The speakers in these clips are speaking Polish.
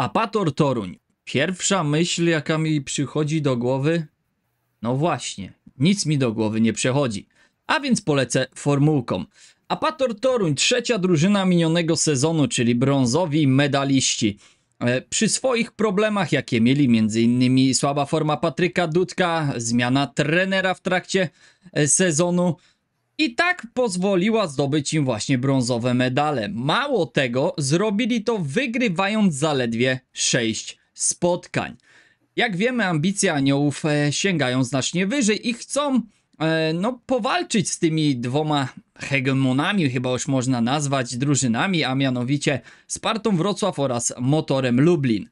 Apator Toruń. Pierwsza myśl, jaka mi przychodzi do głowy. No właśnie, nic mi do głowy nie przechodzi. A więc polecę formułką. Apator Toruń, trzecia drużyna minionego sezonu, czyli brązowi medaliści. E, przy swoich problemach, jakie mieli m.in. słaba forma Patryka Dudka, zmiana trenera w trakcie e, sezonu, i tak pozwoliła zdobyć im właśnie brązowe medale. Mało tego, zrobili to wygrywając zaledwie 6 spotkań. Jak wiemy, ambicje aniołów e, sięgają znacznie wyżej i chcą e, no, powalczyć z tymi dwoma hegemonami, chyba już można nazwać, drużynami, a mianowicie Spartą Wrocław oraz Motorem Lublin.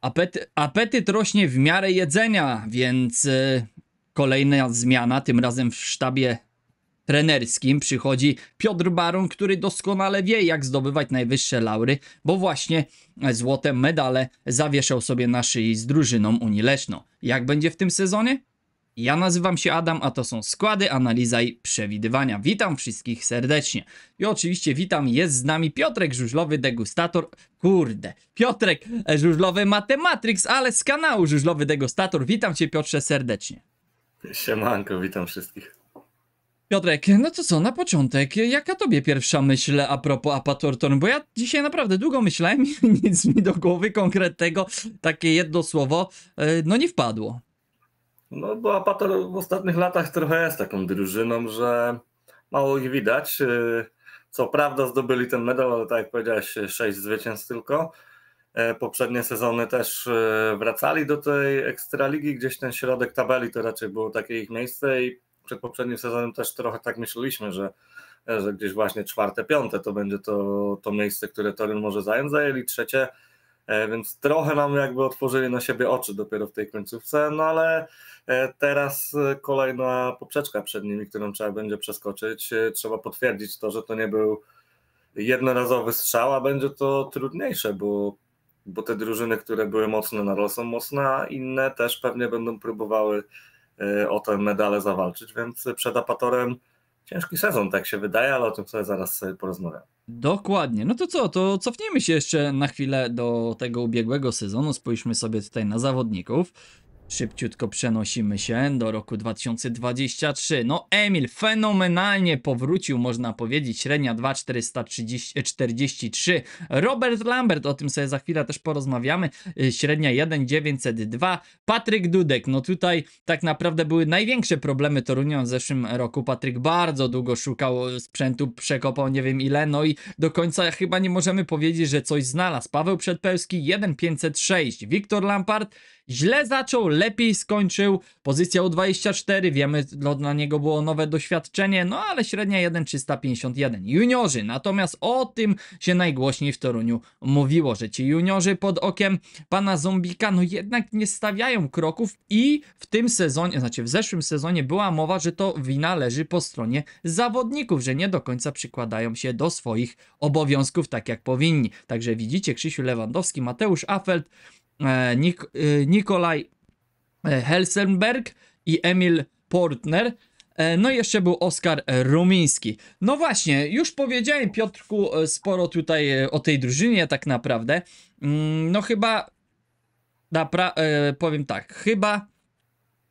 Apety apetyt rośnie w miarę jedzenia, więc e, kolejna zmiana, tym razem w sztabie trenerskim przychodzi Piotr Baron, który doskonale wie, jak zdobywać najwyższe laury, bo właśnie złote medale zawieszał sobie na szyi z drużyną Unii Leszno. Jak będzie w tym sezonie? Ja nazywam się Adam, a to są składy, analiza i przewidywania. Witam wszystkich serdecznie. I oczywiście witam, jest z nami Piotrek Żużlowy, degustator. Kurde, Piotrek e, Żużlowy Matematrix, ale z kanału Żużlowy Degustator. Witam cię Piotrze serdecznie. Siemanko, witam wszystkich. Piotrek, no to co, na początek, jaka tobie pierwsza myśl a propos Apatortorn? Bo ja dzisiaj naprawdę długo myślałem i nic mi do głowy konkretnego, takie jedno słowo, e, no nie wpadło. No bo Apator w ostatnich latach trochę jest taką drużyną, że mało ich widać. E, co prawda zdobyli ten medal, ale tak jak powiedziałeś, sześć zwycięstw tylko. E, poprzednie sezony też wracali do tej ekstraligi, gdzieś ten środek tabeli to raczej było takie ich miejsce i przed poprzednim sezonem też trochę tak myśleliśmy, że, że gdzieś właśnie czwarte, piąte to będzie to, to miejsce, które Torin może zająć, zajęli trzecie, e, więc trochę nam jakby otworzyli na siebie oczy dopiero w tej końcówce, no ale e, teraz e, kolejna poprzeczka przed nimi, którą trzeba będzie przeskoczyć, trzeba potwierdzić to, że to nie był jednorazowy strzał, a będzie to trudniejsze, bo, bo te drużyny, które były mocne na są mocne, a inne też pewnie będą próbowały Y, o te medale zawalczyć, więc przed Apatorem ciężki sezon, tak się wydaje, ale o tym sobie zaraz sobie porozmawiam. Dokładnie. No to co, to cofniemy się jeszcze na chwilę do tego ubiegłego sezonu, spójrzmy sobie tutaj na zawodników. Szybciutko przenosimy się do roku 2023. No Emil fenomenalnie powrócił, można powiedzieć, średnia 2,443. Robert Lambert, o tym sobie za chwilę też porozmawiamy, y, średnia 1,902. Patryk Dudek, no tutaj tak naprawdę były największe problemy Torunia w zeszłym roku. Patryk bardzo długo szukał y, sprzętu, przekopał nie wiem ile, no i do końca chyba nie możemy powiedzieć, że coś znalazł. Paweł Przedpełski 1,506. Wiktor Lampard Źle zaczął, lepiej skończył. Pozycja U24, wiemy, no, dla niego było nowe doświadczenie, no ale średnia 1,351. Juniorzy, natomiast o tym się najgłośniej w Toruniu mówiło, że ci juniorzy pod okiem pana Zombika, no jednak nie stawiają kroków i w tym sezonie, znaczy w zeszłym sezonie była mowa, że to wina leży po stronie zawodników, że nie do końca przykładają się do swoich obowiązków tak jak powinni. Także widzicie, Krzysiu Lewandowski, Mateusz Afeld E, Nik e, Nikolaj e, Helsenberg i Emil Portner. No i jeszcze był Oskar Rumiński. No właśnie, już powiedziałem Piotrku sporo tutaj o tej drużynie tak naprawdę. Mm, no chyba, napra powiem tak, chyba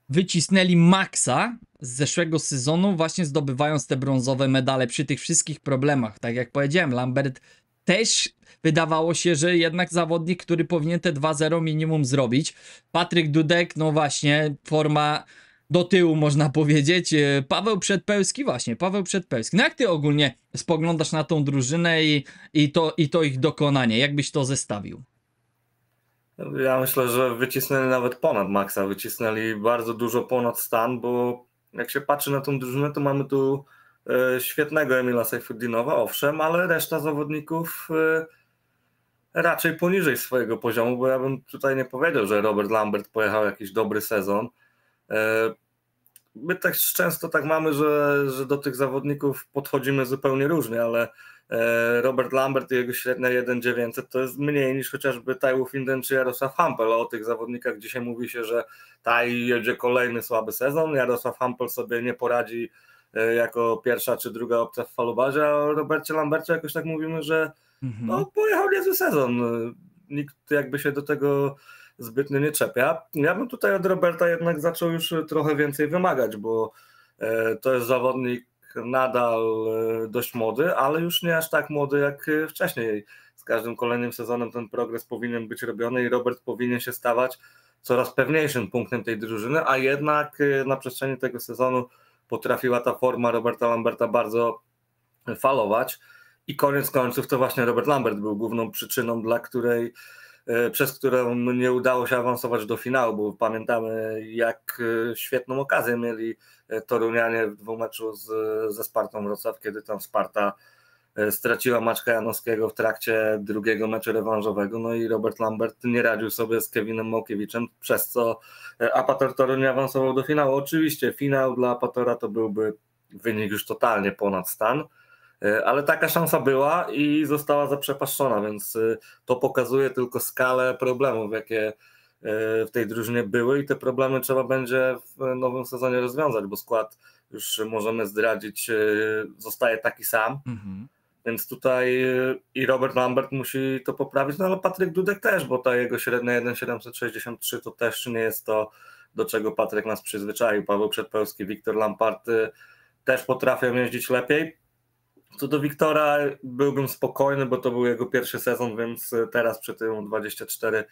wycisnęli maksa z zeszłego sezonu, właśnie zdobywając te brązowe medale przy tych wszystkich problemach. Tak jak powiedziałem, Lambert też wydawało się, że jednak zawodnik, który powinien te 2-0 minimum zrobić. Patryk Dudek, no właśnie, forma do tyłu, można powiedzieć. E, Paweł Przedpełski, właśnie, Paweł Przedpełski. No jak ty ogólnie spoglądasz na tą drużynę i, i, to, i to ich dokonanie? Jakbyś to zestawił? Ja myślę, że wycisnęli nawet ponad maksa, wycisnęli bardzo dużo ponad stan, bo jak się patrzy na tą drużynę, to mamy tu e, świetnego Emila Sejfuddinowa, owszem, ale reszta zawodników e, raczej poniżej swojego poziomu, bo ja bym tutaj nie powiedział, że Robert Lambert pojechał jakiś dobry sezon. E, my też tak często tak mamy, że, że do tych zawodników podchodzimy zupełnie różnie, ale e, Robert Lambert i jego średnia 1,900 to jest mniej niż chociażby Taiwo Finden czy Jarosław Hampel. O tych zawodnikach dzisiaj mówi się, że Taj jedzie kolejny słaby sezon, Jarosław Hampel sobie nie poradzi e, jako pierwsza czy druga opcja w falubarze, a o Robercie Lambercie jakoś tak mówimy, że Mhm. No, pojechał niezły sezon. Nikt jakby się do tego zbytnio nie czepia. Ja bym tutaj od Roberta jednak zaczął już trochę więcej wymagać, bo e, to jest zawodnik nadal e, dość młody, ale już nie aż tak młody jak e, wcześniej. Z każdym kolejnym sezonem ten progres powinien być robiony i Robert powinien się stawać coraz pewniejszym punktem tej drużyny, a jednak na przestrzeni tego sezonu potrafiła ta forma Roberta Lamberta bardzo falować. I koniec końców to właśnie Robert Lambert był główną przyczyną, dla której e, przez którą nie udało się awansować do finału, bo pamiętamy jak e, świetną okazję mieli e, Torunianie w dwumeczu z, ze Spartą Wrocław, kiedy tam Sparta straciła Maczka Janowskiego w trakcie drugiego meczu rewanżowego, no i Robert Lambert nie radził sobie z Kevinem Małkiewiczem, przez co Apator Toru nie awansował do finału. Oczywiście finał dla Apatora to byłby wynik już totalnie ponad stan, E, ale taka szansa była i została zaprzepaszczona, więc e, to pokazuje tylko skalę problemów, jakie e, w tej drużynie były i te problemy trzeba będzie w nowym sezonie rozwiązać, bo skład już możemy zdradzić, zostaje taki sam. Mhm. Więc tutaj i Robert Lambert musi to poprawić, no ale Patryk Dudek też, bo ta jego średnia 1,763 to też nie jest to, do czego Patryk nas przyzwyczaił. Paweł Przedpełski, Wiktor Lampart też potrafią jeździć lepiej, co do Wiktora byłbym spokojny, bo to był jego pierwszy sezon, więc e, teraz przy tym 24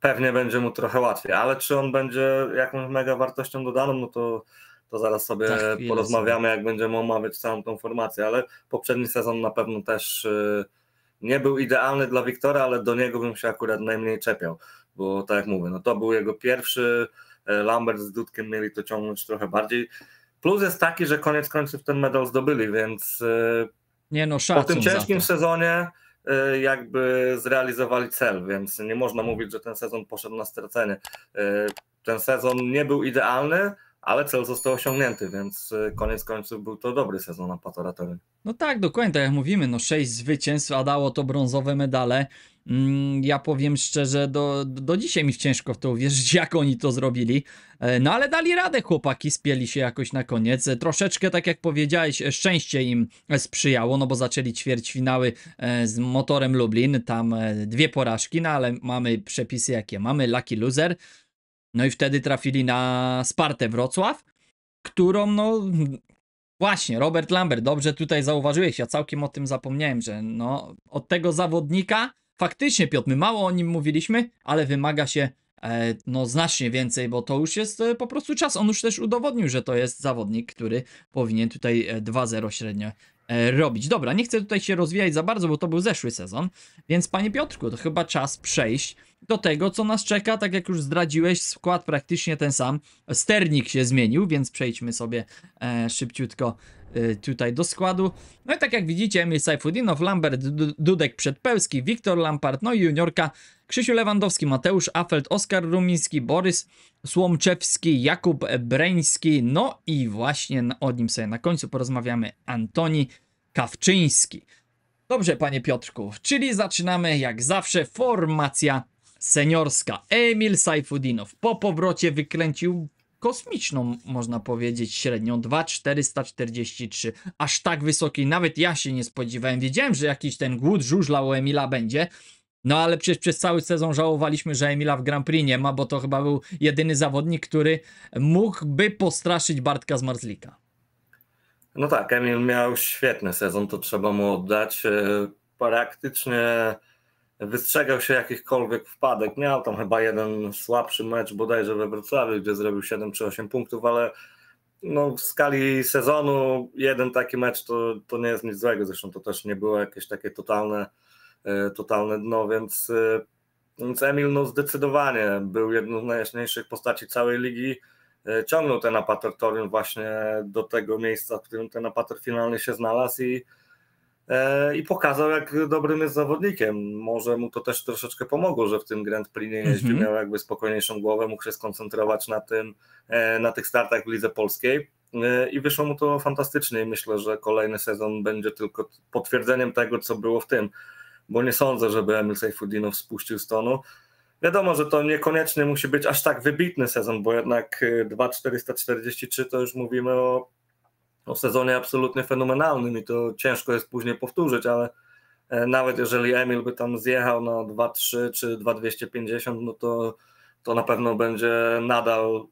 pewnie będzie mu trochę łatwiej. Ale czy on będzie jakąś mega wartością dodaną, no to, to zaraz sobie tak, porozmawiamy, jak będziemy omawiać całą tą formację. Ale poprzedni sezon na pewno też e, nie był idealny dla Wiktora, ale do niego bym się akurat najmniej czepiał, bo tak jak mówię, no to był jego pierwszy. E, Lambert z Dudkiem mieli to ciągnąć trochę bardziej. Plus jest taki, że koniec końców ten medal zdobyli, więc e, nie no, po tym ciężkim sezonie e, jakby zrealizowali cel, więc nie można mówić, że ten sezon poszedł na stracenie. E, ten sezon nie był idealny, ale cel został osiągnięty, więc koniec końców był to dobry sezon na Patoratory. No tak, dokładnie tak jak mówimy, no sześć zwycięstw, a dało to brązowe medale. Mm, ja powiem szczerze, do, do dzisiaj mi ciężko w to uwierzyć, jak oni to zrobili. E, no ale dali radę chłopaki, spieli się jakoś na koniec. E, troszeczkę, tak jak powiedziałeś, e, szczęście im sprzyjało, no bo zaczęli finały z motorem Lublin, tam dwie porażki, no ale mamy przepisy jakie mamy, lucky loser. No i wtedy trafili na Spartę Wrocław, którą no... Właśnie, Robert Lambert, dobrze tutaj zauważyłeś, ja całkiem o tym zapomniałem, że no, od tego zawodnika faktycznie Piotr, my mało o nim mówiliśmy, ale wymaga się e, no znacznie więcej, bo to już jest e, po prostu czas. On już też udowodnił, że to jest zawodnik, który powinien tutaj 2-0 e, średnio robić. Dobra, nie chcę tutaj się rozwijać za bardzo, bo to był zeszły sezon, więc panie Piotrku, to chyba czas przejść do tego, co nas czeka. Tak jak już zdradziłeś, skład praktycznie ten sam. Sternik się zmienił, więc przejdźmy sobie szybciutko Y, tutaj do składu. No i tak jak widzicie, Emil Sajfudinow, Lambert Dudek Przedpełski, Wiktor Lampart, no i juniorka Krzysiu Lewandowski, Mateusz Afelt, Oskar Rumiński, Borys Słomczewski, Jakub Breński, no i właśnie o nim sobie na końcu porozmawiamy, Antoni Kawczyński. Dobrze, panie Piotrku, czyli zaczynamy jak zawsze formacja seniorska. Emil Sajfudinow po powrocie wykręcił kosmiczną, można powiedzieć, średnią 2,443. Aż tak wysokiej nawet ja się nie spodziewałem. Wiedziałem, że jakiś ten głód żużla u Emila będzie, no ale przecież przez cały sezon żałowaliśmy, że Emila w Grand Prix nie ma, bo to chyba był jedyny zawodnik, który mógłby postraszyć Bartka z Marzlika. No tak, Emil miał świetny sezon, to trzeba mu oddać. E, praktycznie wystrzegał się jakichkolwiek wpadek. Miał tam chyba jeden słabszy mecz bodajże we Wrocławiu, gdzie zrobił 7 czy 8 punktów, ale no, w skali sezonu jeden taki mecz to, to nie jest nic złego. Zresztą to też nie było jakieś takie totalne, e, totalne dno, więc, e, więc Emil no, zdecydowanie był jedną z najjaśniejszych postaci całej ligi. E, ciągnął ten apator Torun właśnie do tego miejsca, w którym ten apator finalnie się znalazł i E, i pokazał, jak dobrym jest zawodnikiem. Może mu to też troszeczkę pomogło, że w tym Grand Prix nie jeździł, mhm. miał jakby spokojniejszą głowę, mógł się skoncentrować na tym, e, na tych startach w Lidze Polskiej e, i wyszło mu to fantastycznie. Myślę, że kolejny sezon będzie tylko potwierdzeniem tego, co było w tym, bo nie sądzę, żeby Emil Seyfudinow spuścił stonu. Wiadomo, że to niekoniecznie musi być aż tak wybitny sezon, bo jednak 2443 to już mówimy o no, w sezonie absolutnie fenomenalnym i to ciężko jest później powtórzyć, ale e, nawet jeżeli Emil by tam zjechał na 2-3 czy 2-250, no to, to na pewno będzie nadal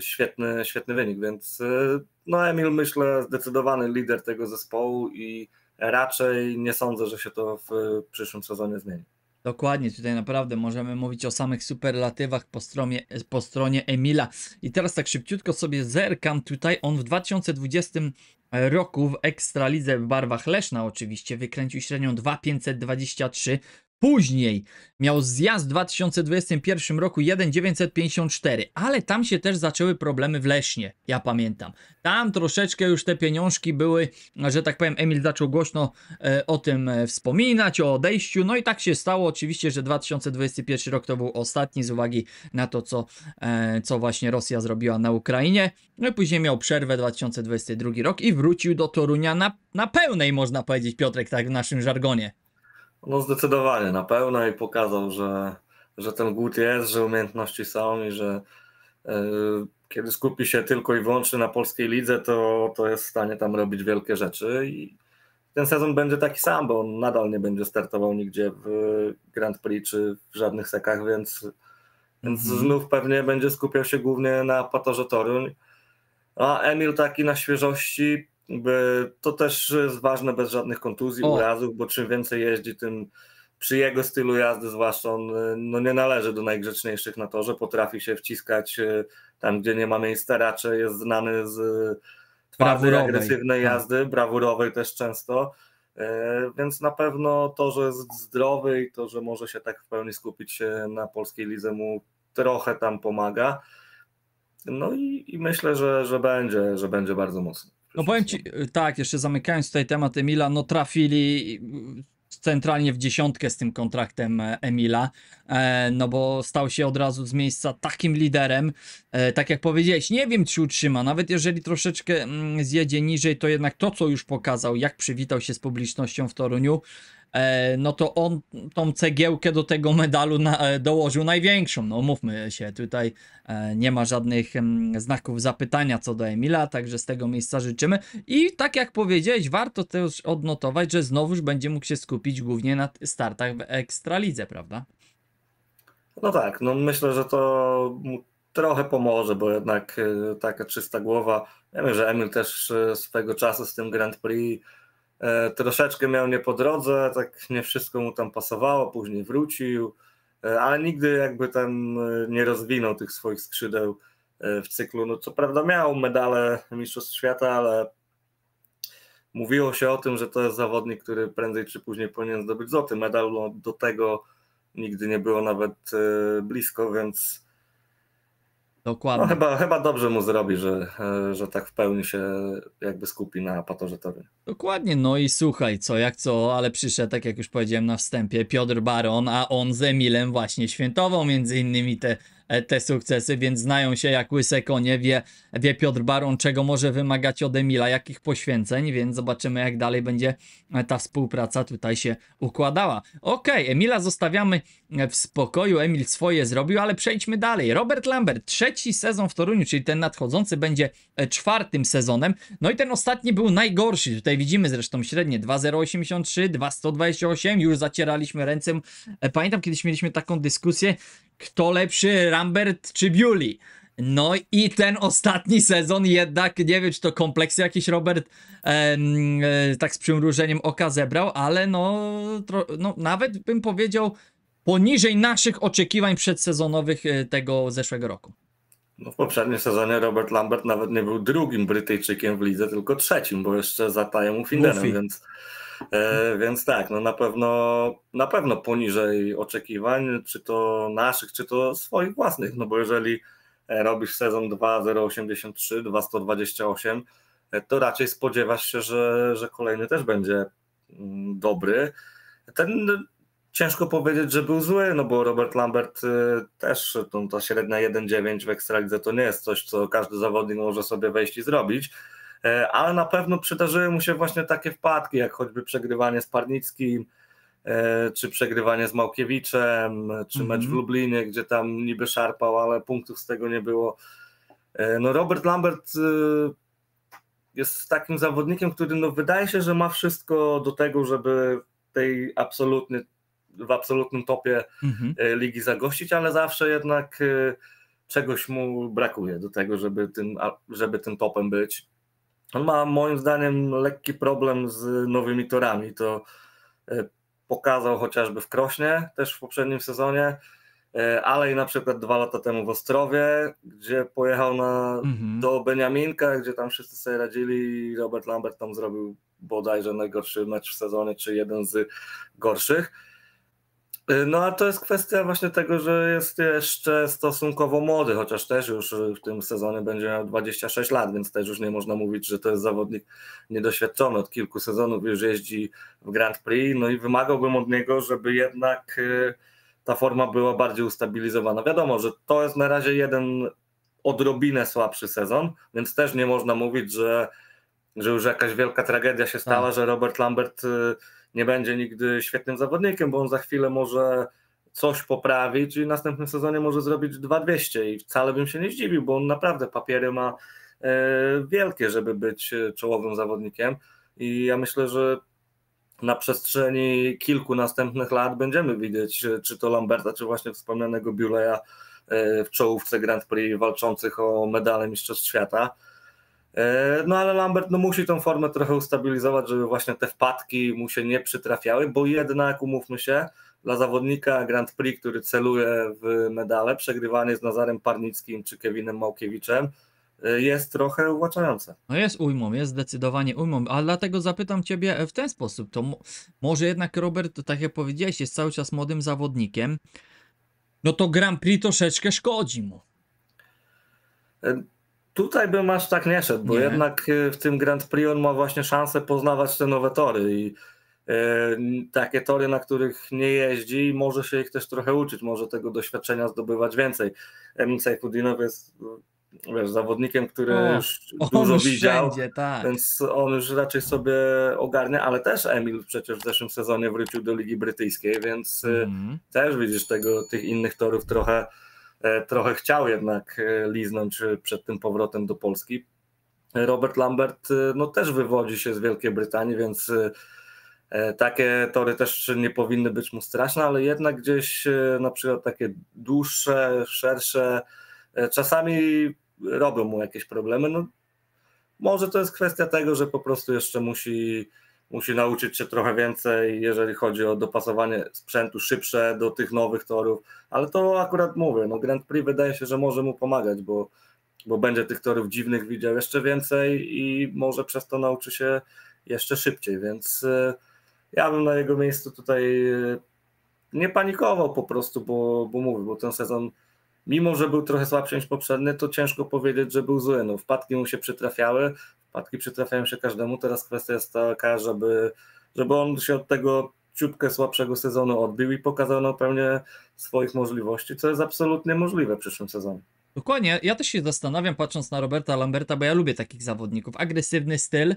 świetny, świetny wynik, więc e, no Emil myślę zdecydowany lider tego zespołu i raczej nie sądzę, że się to w przyszłym sezonie zmieni. Dokładnie, tutaj naprawdę możemy mówić o samych superlatywach po stronie, po stronie Emila. I teraz tak szybciutko sobie zerkam tutaj. On w 2020 roku w Ekstralidze w barwach Leszna oczywiście wykręcił średnią 2,523 Później miał zjazd w 2021 roku 1954, ale tam się też zaczęły problemy w Leśnie, ja pamiętam. Tam troszeczkę już te pieniążki były, że tak powiem, Emil zaczął głośno e, o tym e, wspominać, o odejściu, no i tak się stało oczywiście, że 2021 rok to był ostatni z uwagi na to, co, e, co właśnie Rosja zrobiła na Ukrainie. No i później miał przerwę 2022 rok i wrócił do Torunia na, na pełnej, można powiedzieć, Piotrek, tak w naszym żargonie. No zdecydowanie, na pewno i pokazał, że, że ten głód jest, że umiejętności są i że yy, kiedy skupi się tylko i wyłącznie na polskiej lidze, to, to jest w stanie tam robić wielkie rzeczy i ten sezon będzie taki sam, bo on nadal nie będzie startował nigdzie w Grand Prix czy w żadnych sekach, więc, więc mhm. znów pewnie będzie skupiał się głównie na Patorze Toruń. A Emil taki na świeżości to też jest ważne bez żadnych kontuzji, o. urazów, bo czym więcej jeździ, tym przy jego stylu jazdy zwłaszcza on y, no nie należy do najgrzeczniejszych na torze, potrafi się wciskać y, tam, gdzie nie ma miejsca, raczej jest znany z y, twardej, agresywnej tak. jazdy, brawurowej też często, więc na pewno to, że jest zdrowy i to, że może się tak w pełni skupić na polskiej lidze mu trochę tam pomaga. No i, i myślę, że, że będzie, że będzie bardzo mocno. No powiem ci, y, tak, jeszcze zamykając tutaj temat Emila, no trafili y, centralnie w dziesiątkę z tym kontraktem e, Emila, e, no bo stał się od razu z miejsca takim liderem, e, tak jak powiedziałeś, nie wiem czy utrzyma, nawet jeżeli troszeczkę mm, zjedzie niżej, to jednak to co już pokazał, jak przywitał się z publicznością w Toruniu, E, no to on tą cegiełkę do tego medalu na, e, dołożył największą. No mówmy się, tutaj e, nie ma żadnych mm, znaków zapytania co do Emila, także z tego miejsca życzymy. I tak jak powiedziałeś, warto też odnotować, że znowuż będzie mógł się skupić głównie na startach w Ekstralidze, prawda? No tak, no myślę, że to trochę pomoże, bo jednak taka czysta głowa, ja wiem, że Emil też swego czasu z tym Grand Prix E, troszeczkę miał nie po drodze, tak nie wszystko mu tam pasowało, później wrócił, e, ale nigdy jakby tam e, nie rozwinął tych swoich skrzydeł w cyklu. No co prawda miał medale Mistrzostw Świata, ale mówiło się o tym, że to jest zawodnik, który prędzej czy później powinien zdobyć złoty medal, no do tego nigdy nie było nawet blisko, więc Dokładnie. No, chyba, chyba dobrze mu zrobi, że, e, że tak w pełni się jakby skupi na Patorze Dokładnie, no i słuchaj, co jak co, ale przyszedł, tak jak już powiedziałem na wstępie, Piotr Baron, a on z Emilem właśnie świętował między innymi te E, te sukcesy, więc znają się jak łyse konie, wie, wie Piotr Baron, czego może wymagać od Emila, jakich poświęceń, więc zobaczymy jak dalej będzie e, ta współpraca tutaj się układała. Okej, okay, Emila zostawiamy e, w spokoju, Emil swoje zrobił, ale przejdźmy dalej. Robert Lambert, trzeci sezon w Toruniu, czyli ten nadchodzący będzie czwartym sezonem, no i ten ostatni był najgorszy, tutaj widzimy zresztą średnie 2,083, 2,128, już zacieraliśmy ręce, pamiętam kiedyś mieliśmy taką dyskusję, kto lepszy, Rambert czy Biuli? No i ten ostatni sezon jednak, nie wiem czy to kompleksy jakiś Robert e, tak z przymrużeniem oka zebrał, ale no, tro, no nawet bym powiedział poniżej naszych oczekiwań przedsezonowych e, tego zeszłego roku. No w poprzednim sezonie Robert Lambert nawet nie był drugim Brytyjczykiem w lidze, tylko trzecim, bo jeszcze zatają mu Finderem, więc E, więc tak, no na pewno na pewno poniżej oczekiwań, czy to naszych, czy to swoich własnych, no bo jeżeli e, robisz sezon 2.083, 2.128, e, to raczej spodziewasz się, że, że kolejny też będzie mm, dobry. Ten ciężko powiedzieć, że był zły, no bo Robert Lambert też, no, ta średnia 1.9 w Ekstralidze to nie jest coś, co każdy zawodnik może sobie wejść i zrobić, E, ale na pewno przydarzyły mu się właśnie takie wpadki, jak choćby przegrywanie z Parnickim, e, czy przegrywanie z Małkiewiczem, czy mecz mhm. w Lublinie, gdzie tam niby szarpał, ale punktów z tego nie było. E, no Robert Lambert jest takim zawodnikiem, który no wydaje się, że ma wszystko do tego, żeby tej absolutny, w absolutnym topie mhm. ligi zagościć, ale zawsze jednak czegoś mu brakuje do tego, żeby tym, żeby tym topem być on ma moim zdaniem lekki problem z nowymi torami. To e, pokazał chociażby w Krośnie też w poprzednim sezonie, e, ale i na przykład dwa lata temu w Ostrowie, gdzie pojechał na, mhm. do Beniaminka, gdzie tam wszyscy sobie radzili i Robert Lambert tam zrobił bodajże najgorszy mecz w sezonie, czy jeden z gorszych Y, no a to jest kwestia właśnie tego, że jest jeszcze stosunkowo młody, chociaż też już w tym sezonie będzie miał 26 lat, więc też już nie można mówić, że to jest zawodnik niedoświadczony. Od kilku sezonów już jeździ w Grand Prix, no i wymagałbym od niego, żeby jednak y, ta forma była bardziej ustabilizowana. Wiadomo, że to jest na razie jeden odrobinę słabszy sezon, więc też nie można mówić, że, że już jakaś wielka tragedia się stała, tak. że Robert Lambert y, nie będzie nigdy świetnym zawodnikiem, bo on za chwilę może coś poprawić i w następnym sezonie może zrobić 200 i wcale bym się nie zdziwił, bo on naprawdę papiery ma e, wielkie, żeby być e, czołowym zawodnikiem i ja myślę, że na przestrzeni kilku następnych lat będziemy widzieć e, czy to Lamberta, czy właśnie wspomnianego Buleya w czołówce Grand Prix walczących o medale Mistrzostw Świata. E, no ale Lambert no, musi tą formę trochę ustabilizować, żeby właśnie te wpadki mu się nie przytrafiały, bo jednak, umówmy się, dla zawodnika Grand Prix, który celuje w medale, przegrywanie z Nazarem Parnickim czy Kevinem Małkiewiczem e, jest trochę uwłaczające. No jest ujmą, jest zdecydowanie ujmą, a dlatego zapytam Ciebie e, w ten sposób, to może jednak Robert, tak jak powiedziałeś, jest cały czas młodym zawodnikiem, no to Grand Prix troszeczkę szkodzi mu. Tutaj bym aż tak nie szedł, bo nie. jednak y, w tym Grand Prix on ma właśnie szansę poznawać te nowe tory i y, takie tory, na których nie jeździ i może się ich też trochę uczyć, może tego doświadczenia zdobywać więcej. Emilce Kudinow jest y, wiesz, zawodnikiem, który o, już dużo już widział, wszędzie, tak. więc on już raczej sobie ogarnia, ale też Emil przecież w zeszłym sezonie wrócił do Ligi Brytyjskiej, więc mm. też widzisz tego, tych innych torów trochę E, trochę chciał jednak e, liznąć e, przed tym powrotem do Polski. Robert Lambert no, też wywodzi się z Wielkiej Brytanii, więc takie tory też nie powinny być mu straszne, ale jednak gdzieś na przykład takie dłuższe, szersze, czasami robią mu jakieś problemy. No, może to jest kwestia tego, że po prostu jeszcze musi musi nauczyć się trochę więcej, jeżeli chodzi o dopasowanie sprzętu szybsze do tych nowych torów, ale to akurat mówię, no Grand Prix wydaje się, że może mu pomagać, bo, bo będzie tych torów dziwnych widział jeszcze więcej i może przez to nauczy się jeszcze szybciej, więc e, ja bym na jego miejscu tutaj e, nie panikował po prostu, bo, bo mówię, bo ten sezon mimo że był trochę słabszy niż poprzedni, to ciężko powiedzieć, że był zły. No, wpadki mu się przytrafiały, wpadki przytrafiają się każdemu. Teraz kwestia jest taka, żeby, żeby on się od tego ciutkę słabszego sezonu odbił i pokazał na pełnię swoich możliwości, co jest absolutnie możliwe w przyszłym sezonie. Dokładnie, ja też się zastanawiam patrząc na Roberta Lamberta, bo ja lubię takich zawodników. Agresywny styl,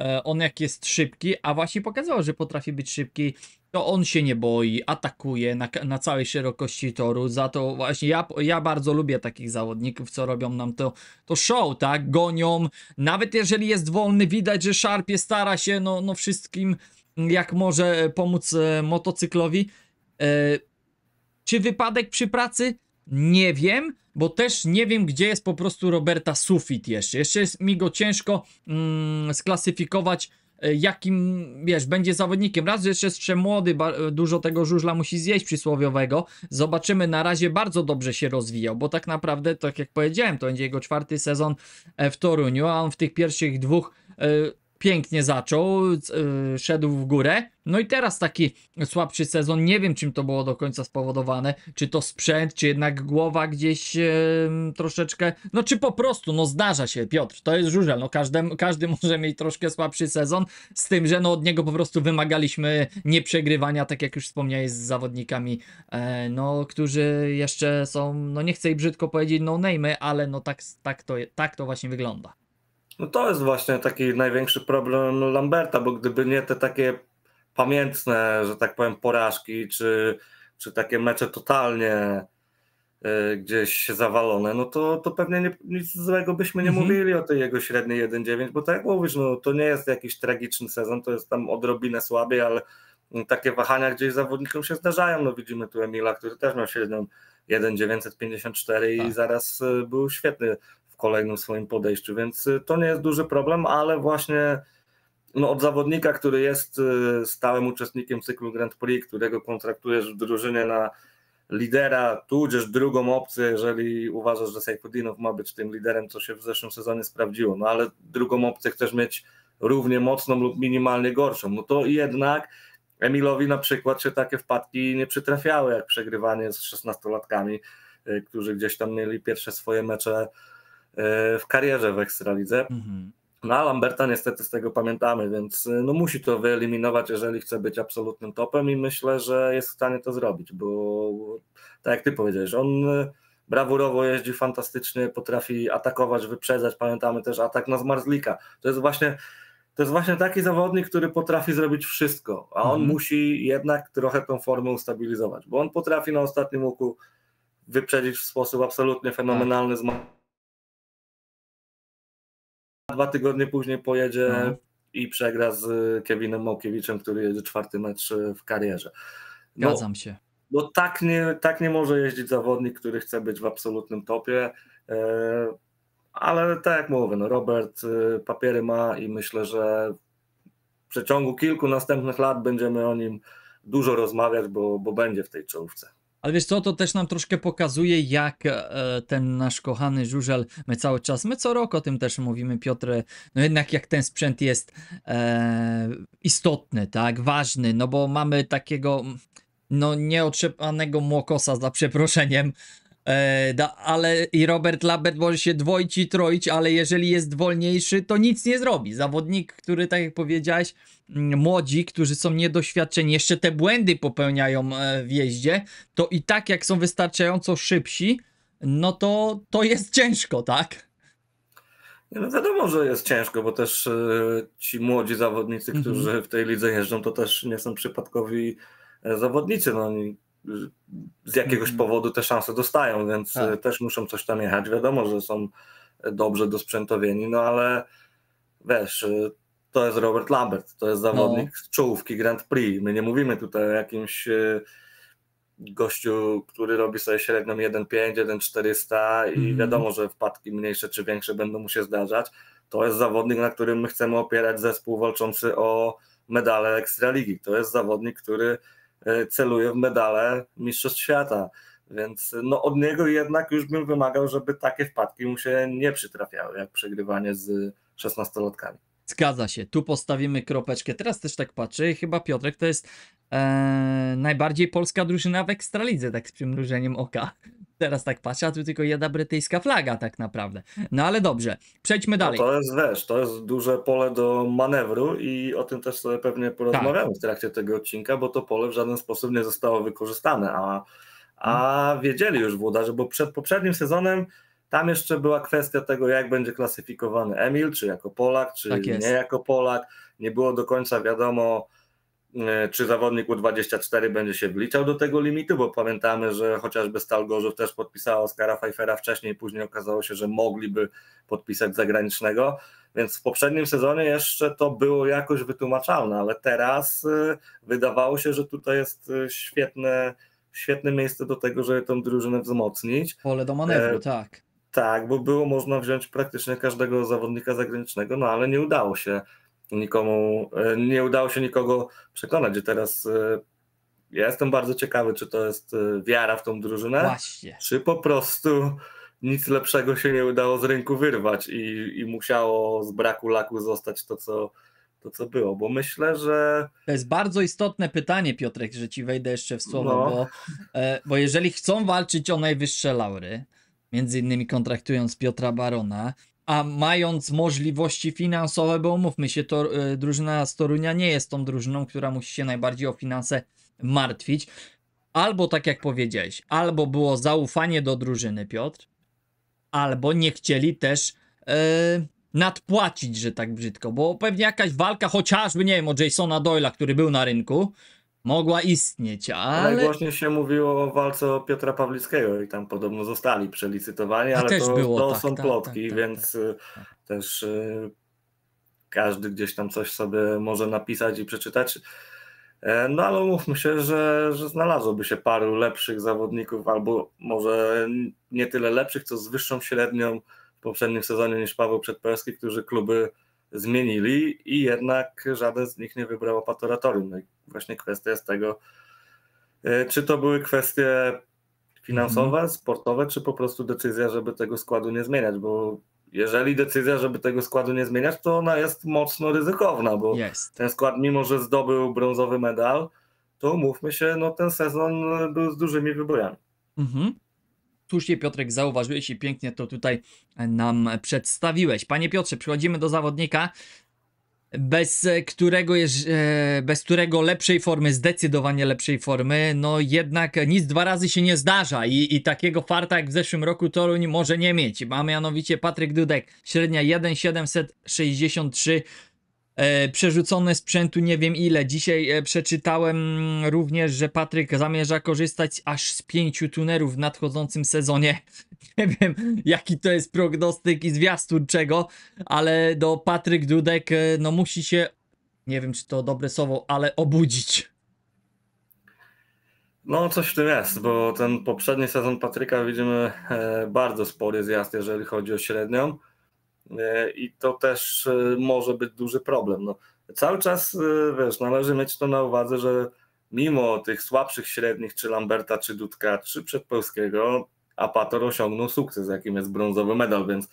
E, on jak jest szybki, a właśnie pokazało, że potrafi być szybki, to on się nie boi, atakuje na, na całej szerokości toru. Za to właśnie ja, ja bardzo lubię takich zawodników, co robią nam to, to show, tak? Gonią. Nawet jeżeli jest wolny, widać, że szarpie, stara się, no, no wszystkim jak może pomóc e, motocyklowi. E, czy wypadek przy pracy? nie wiem, bo też nie wiem, gdzie jest po prostu Roberta sufit jeszcze. Jeszcze jest mi go ciężko mm, sklasyfikować, e, jakim, wiesz, będzie zawodnikiem. Raz, że jeszcze jest młody, e, dużo tego żużla musi zjeść przysłowiowego. Zobaczymy, na razie bardzo dobrze się rozwijał, bo tak naprawdę, tak jak powiedziałem, to będzie jego czwarty sezon e, w Toruniu, a on w tych pierwszych dwóch... Y pięknie zaczął, yy, szedł w górę. No i teraz taki słabszy sezon, nie wiem czym to było do końca spowodowane, czy to sprzęt, czy jednak głowa gdzieś yy, troszeczkę, no czy po prostu, no zdarza się Piotr, to jest żużel, no każdy, każdy może mieć troszkę słabszy sezon, z tym, że no od niego po prostu wymagaliśmy nieprzegrywania, tak jak już wspomniałeś z zawodnikami, e, no którzy jeszcze są, no nie chcę i brzydko powiedzieć no name, ale no tak, tak, to, tak to właśnie wygląda. No to jest właśnie taki największy problem Lamberta, bo gdyby nie te takie pamiętne, że tak powiem, porażki, czy, czy takie mecze totalnie y, gdzieś zawalone, no to, to pewnie nie, nic złego byśmy nie mhm. mówili o tej jego średniej 1,9, bo tak jak mówisz, no to nie jest jakiś tragiczny sezon, to jest tam odrobinę słabiej, ale takie wahania gdzieś zawodnikom się zdarzają. No widzimy tu Emila, który też miał średnią 1,954 tak. i zaraz y, był świetny kolejnym swoim podejściu, więc y, to nie jest duży problem, ale właśnie no, od zawodnika, który jest y, stałym uczestnikiem cyklu Grand Prix, którego kontraktujesz w drużynie na lidera, tudzież drugą opcję, jeżeli uważasz, że Sejfudinow ma być tym liderem, co się w zeszłym sezonie sprawdziło, no ale drugą opcję chcesz mieć równie mocną lub minimalnie gorszą, no to jednak Emilowi na przykład się takie wpadki nie przytrafiały, jak przegrywanie z 16-latkami, y, którzy gdzieś tam mieli pierwsze swoje mecze w karierze w Ekstralidze. Mhm. No a Lamberta niestety z tego pamiętamy, więc y, no musi to wyeliminować, jeżeli chce być absolutnym topem i myślę, że jest w stanie to zrobić, bo tak jak ty powiedziałeś, on y, brawurowo jeździ fantastycznie, potrafi atakować, wyprzedzać, pamiętamy też atak na Zmarzlika. To jest właśnie to jest właśnie taki zawodnik, który potrafi zrobić wszystko, a on mhm. musi jednak trochę tą formę ustabilizować, bo on potrafi na ostatnim łuku wyprzedzić w sposób absolutnie fenomenalny tak dwa tygodnie później pojedzie no. i przegra z y, Kevinem Małkiewiczem, który jedzie czwarty mecz y, w karierze. No, Zgadzam się. No tak nie, tak nie może jeździć zawodnik, który chce być w absolutnym topie. E, ale tak jak mówię, no Robert y, papiery ma i myślę, że w przeciągu kilku następnych lat będziemy o nim dużo rozmawiać, bo, bo będzie w tej czołówce. Ale wiesz co, to też nam troszkę pokazuje, jak e, ten nasz kochany żużel, my cały czas, my co rok o tym też mówimy, Piotr, no jednak jak ten sprzęt jest e, istotny, tak, ważny, no bo mamy takiego, no nieotrzepanego młokosa, za przeproszeniem, E, da, ale i Robert Labert może się dwoić i troić, ale jeżeli jest wolniejszy, to nic nie zrobi. Zawodnik, który, tak jak powiedziałeś, mm, młodzi, którzy są niedoświadczeni, jeszcze te błędy popełniają e, w jeździe, to i tak jak są wystarczająco szybsi, no to, to jest ciężko, tak? No wiadomo, że jest ciężko, bo też e, ci młodzi zawodnicy, mhm. którzy w tej lidze jeżdżą, to też nie są przypadkowi e, zawodnicy. No, oni z jakiegoś mm. powodu te szanse dostają, więc e, tak. też muszą coś tam jechać. Wiadomo, że są e, dobrze dosprzętowieni, no ale wiesz, e, to jest Robert Lambert, to jest zawodnik no. z czołówki Grand Prix. My nie mówimy tutaj o jakimś gościu, który robi sobie średnią 1,5, 1,400 i mm. wiadomo, że wpadki mniejsze czy większe będą mu się zdarzać. To jest zawodnik, na którym my chcemy opierać zespół walczący o medale Ekstraligi. To jest zawodnik, który E, celuje w medale Mistrzostw Świata. Więc no od niego jednak już bym wymagał, żeby takie wpadki mu się nie przytrafiały, jak przegrywanie z szesnastolatkami. Zgadza się, tu postawimy kropeczkę. Teraz też tak patrzę, chyba Piotrek to jest e, najbardziej polska drużyna w Ekstralidze, tak z przymrużeniem oka. Teraz tak patrzę, a tu tylko jedna brytyjska flaga tak naprawdę. No ale dobrze, przejdźmy no dalej. No to jest, wiesz, to jest duże pole do manewru i o tym też sobie pewnie porozmawiamy tak. w trakcie tego odcinka, bo to pole w żaden sposób nie zostało wykorzystane, a, a hmm. wiedzieli już włodarze, bo przed poprzednim sezonem tam jeszcze była kwestia tego, jak będzie klasyfikowany Emil, czy jako Polak, czy tak nie jako Polak. Nie było do końca wiadomo, e, czy zawodnik U24 będzie się wliczał do tego limitu, bo pamiętamy, że chociażby Stal Gorzów też podpisała Oskara Pfeiffera wcześniej, później okazało się, że mogliby podpisać zagranicznego, więc w poprzednim sezonie jeszcze to było jakoś wytłumaczalne, ale teraz e, wydawało się, że tutaj jest e, świetne, świetne miejsce do tego, żeby tą drużynę wzmocnić. Pole do manewru, e... tak. Tak, bo było można wziąć praktycznie każdego zawodnika zagranicznego, no ale nie udało się nikomu, e, nie udało się nikogo przekonać. I teraz e, ja jestem bardzo ciekawy, czy to jest e, wiara w tą drużynę, Właśnie. czy po prostu nic lepszego się nie udało z rynku wyrwać i, i musiało z braku laku zostać to, co, to, co było, bo myślę, że. To jest bardzo istotne pytanie, Piotrek, że ci wejdę jeszcze w słowo, no. bo, bo jeżeli chcą walczyć o najwyższe laury, między innymi kontraktując Piotra Barona, a mając możliwości finansowe, bo umówmy się, to e, drużyna z Torunia nie jest tą drużyną, która musi się najbardziej o finanse martwić. Albo tak jak powiedziałeś, albo było zaufanie do drużyny Piotr, albo nie chcieli też yy, nadpłacić, że tak brzydko, bo pewnie jakaś walka chociażby, nie wiem, o Jasona Doyla, który był na rynku, mogła istnieć, ale... Najgłośniej się mówiło o walce o Piotra Pawlickiego i tam podobno zostali przelicytowani, A ale to, było, to tak, są tak, plotki, tak, tak więc tak. Y, też y, każdy gdzieś tam coś sobie może napisać i przeczytać. Y, no ale mówmy się, że, że znalazłoby się paru lepszych zawodników, albo może nie tyle lepszych, co z wyższą średnią w poprzednim sezonie niż Paweł Przedpolski, którzy kluby zmienili i jednak żaden z nich nie wybrał opatoratorium. No i właśnie kwestia jest tego, e, czy to były kwestie finansowe, mm. sportowe, czy po prostu decyzja, żeby tego składu nie zmieniać, bo jeżeli decyzja, żeby tego składu nie zmieniać, to ona jest mocno ryzykowna, bo ten skład, mimo że zdobył brązowy medal, to mówmy się, no ten sezon był z dużymi wybojami. Mhm. Słusznie Piotrek zauważyłeś i pięknie to tutaj nam przedstawiłeś. Panie Piotrze, przechodzimy do zawodnika, bez którego, jest, e, bez którego lepszej formy, zdecydowanie lepszej formy, no jednak nic dwa razy się nie zdarza i, i takiego farta jak w zeszłym roku Toruń może nie mieć. Mamy mianowicie Patryk Dudek, średnia 1,763 E, przerzucone sprzętu nie wiem ile. Dzisiaj e, przeczytałem również, że Patryk zamierza korzystać aż z pięciu tunerów w nadchodzącym sezonie. Nie wiem, jaki to jest prognostyk i zwiastun czego, ale do Patryk Dudek e, no musi się, nie wiem czy to dobre słowo, ale obudzić. No, coś w tym jest, bo ten poprzedni sezon Patryka widzimy bardzo spory zjazd, jeżeli chodzi o średnią. E, i to też e, może być duży problem. No, cały czas, e, wiesz, należy mieć to na uwadze, że mimo tych słabszych średnich, czy Lamberta, czy Dudka, czy przedpolskiego, Apator osiągnął sukces, jakim jest brązowy medal, więc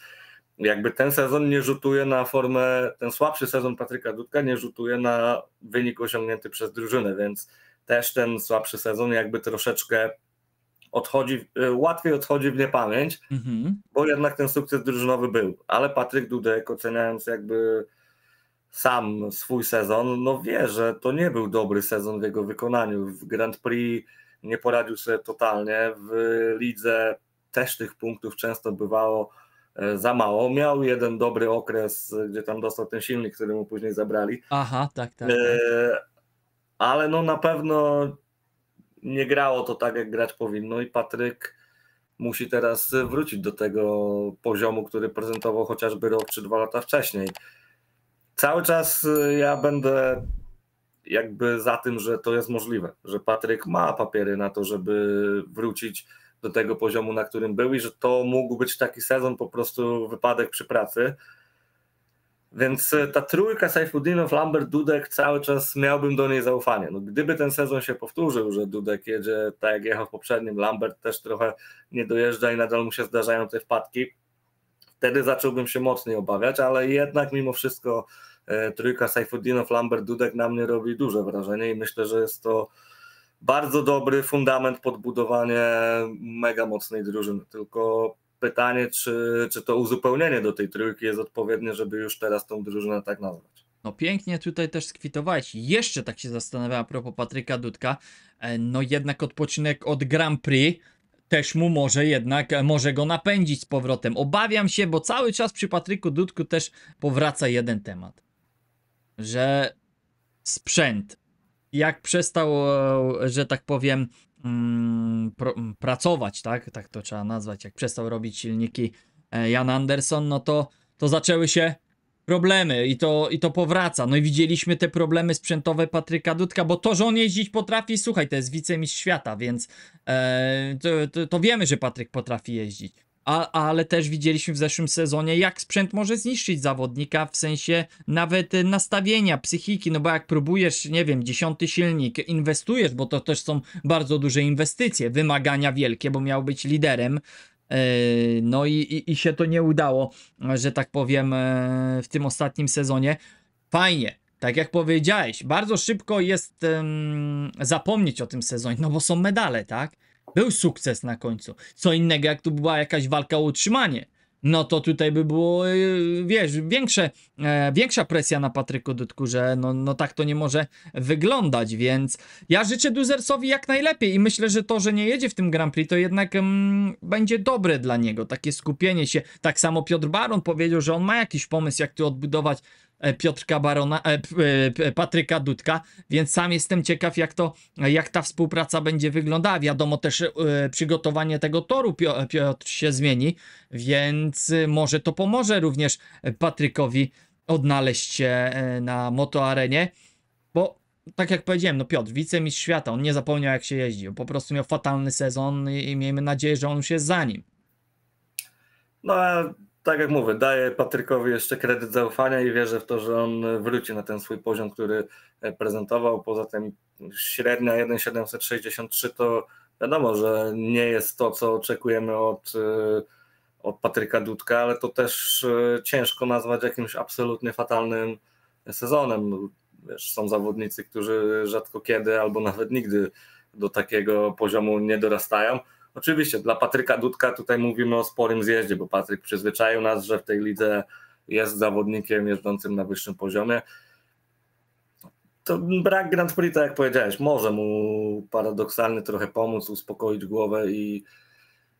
jakby ten sezon nie rzutuje na formę, ten słabszy sezon Patryka Dudka nie rzutuje na wynik osiągnięty przez drużynę, więc też ten słabszy sezon jakby troszeczkę odchodzi, e, łatwiej odchodzi w niepamięć, mhm. bo jednak ten sukces drużynowy był. Ale Patryk Dudek, oceniając jakby sam swój sezon, no wie, że to nie był dobry sezon w jego wykonaniu. W Grand Prix nie poradził sobie totalnie, w lidze też tych punktów często bywało e, za mało. Miał jeden dobry okres, gdzie tam dostał ten silnik, który mu później zabrali. Aha, tak, tak. E, tak. Ale no na pewno nie grało to tak, jak grać powinno i Patryk musi teraz wrócić do tego poziomu, który prezentował chociażby rok czy dwa lata wcześniej. Cały czas y, ja będę jakby za tym, że to jest możliwe, że Patryk ma papiery na to, żeby wrócić do tego poziomu, na którym był i że to mógł być taki sezon po prostu wypadek przy pracy. Więc e, ta trójka Saifudinow, Lambert, Dudek cały czas miałbym do niej zaufanie. No, gdyby ten sezon się powtórzył, że Dudek jedzie tak jak jechał w poprzednim, Lambert też trochę nie dojeżdża i nadal mu się zdarzają te wpadki, wtedy zacząłbym się mocniej obawiać, ale jednak mimo wszystko e, trójka Saifudinow, Lambert, Dudek na mnie robi duże wrażenie i myślę, że jest to bardzo dobry fundament pod budowanie mega mocnej drużyny. Tylko pytanie, czy, czy to uzupełnienie do tej trójki jest odpowiednie, żeby już teraz tą drużynę tak nazwać. No pięknie tutaj też skwitowałeś. Jeszcze tak się zastanawiam a propos Patryka Dudka. E, no jednak odpoczynek od Grand Prix też mu może jednak, e, może go napędzić z powrotem. Obawiam się, bo cały czas przy Patryku Dudku też powraca jeden temat. Że sprzęt, jak przestał, e, że tak powiem, Mm, pr mm, pracować, tak? Tak to trzeba nazwać. Jak przestał robić silniki e, Jan Anderson, no to, to zaczęły się problemy i to, i to powraca. No i widzieliśmy te problemy sprzętowe Patryka Dudka, bo to, że on jeździć potrafi, słuchaj, to jest wicemistrz świata, więc e, to, to, to, wiemy, że Patryk potrafi jeździć a, ale też widzieliśmy w zeszłym sezonie, jak sprzęt może zniszczyć zawodnika w sensie nawet nastawienia, psychiki, no bo jak próbujesz, nie wiem, dziesiąty silnik, inwestujesz, bo to też są bardzo duże inwestycje, wymagania wielkie, bo miał być liderem, e, no i, i, i się to nie udało, że tak powiem, e, w tym ostatnim sezonie. Fajnie, tak jak powiedziałeś, bardzo szybko jest um, zapomnieć o tym sezonie, no bo są medale, tak? Był sukces na końcu. Co innego, jak tu była jakaś walka o utrzymanie. No to tutaj by było, yy, wiesz, większe, e, większa presja na Patryku Dudku, że no, no tak to nie może wyglądać, więc ja życzę Duzersowi jak najlepiej i myślę, że to, że nie jedzie w tym Grand Prix, to jednak mm, będzie dobre dla niego, takie skupienie się. Tak samo Piotr Baron powiedział, że on ma jakiś pomysł, jak tu odbudować E, Piotrka Barona, e, e, Patryka Dudka, więc sam jestem ciekaw, jak to, jak ta współpraca będzie wyglądała. Wiadomo też przygotowanie tego toru Piotr się zmieni, więc może to pomoże również Patrykowi odnaleźć się na motoarenie, bo tak jak powiedziałem, no Piotr, wicemistrz świata, on nie zapomniał jak się jeździł, po prostu miał fatalny sezon i, miejmy nadzieję, że on już jest za nim. No, tak jak mówię, daję Patrykowi jeszcze kredyt zaufania i wierzę w to, że on wróci na ten swój poziom, który e, prezentował. Poza tym średnia 1,763 to wiadomo, że nie jest to, co oczekujemy od, e, od Patryka Dudka, ale to też e, ciężko nazwać jakimś absolutnie fatalnym sezonem. Wiesz, są zawodnicy, którzy rzadko kiedy albo nawet nigdy do takiego poziomu nie dorastają. Oczywiście dla Patryka Dudka tutaj mówimy o sporym zjeździe, bo Patryk przyzwyczaił nas, że w tej lidze jest zawodnikiem jeżdżącym na wyższym poziomie. To brak Grand Prix, tak jak powiedziałeś, może mu paradoksalnie trochę pomóc, uspokoić głowę i,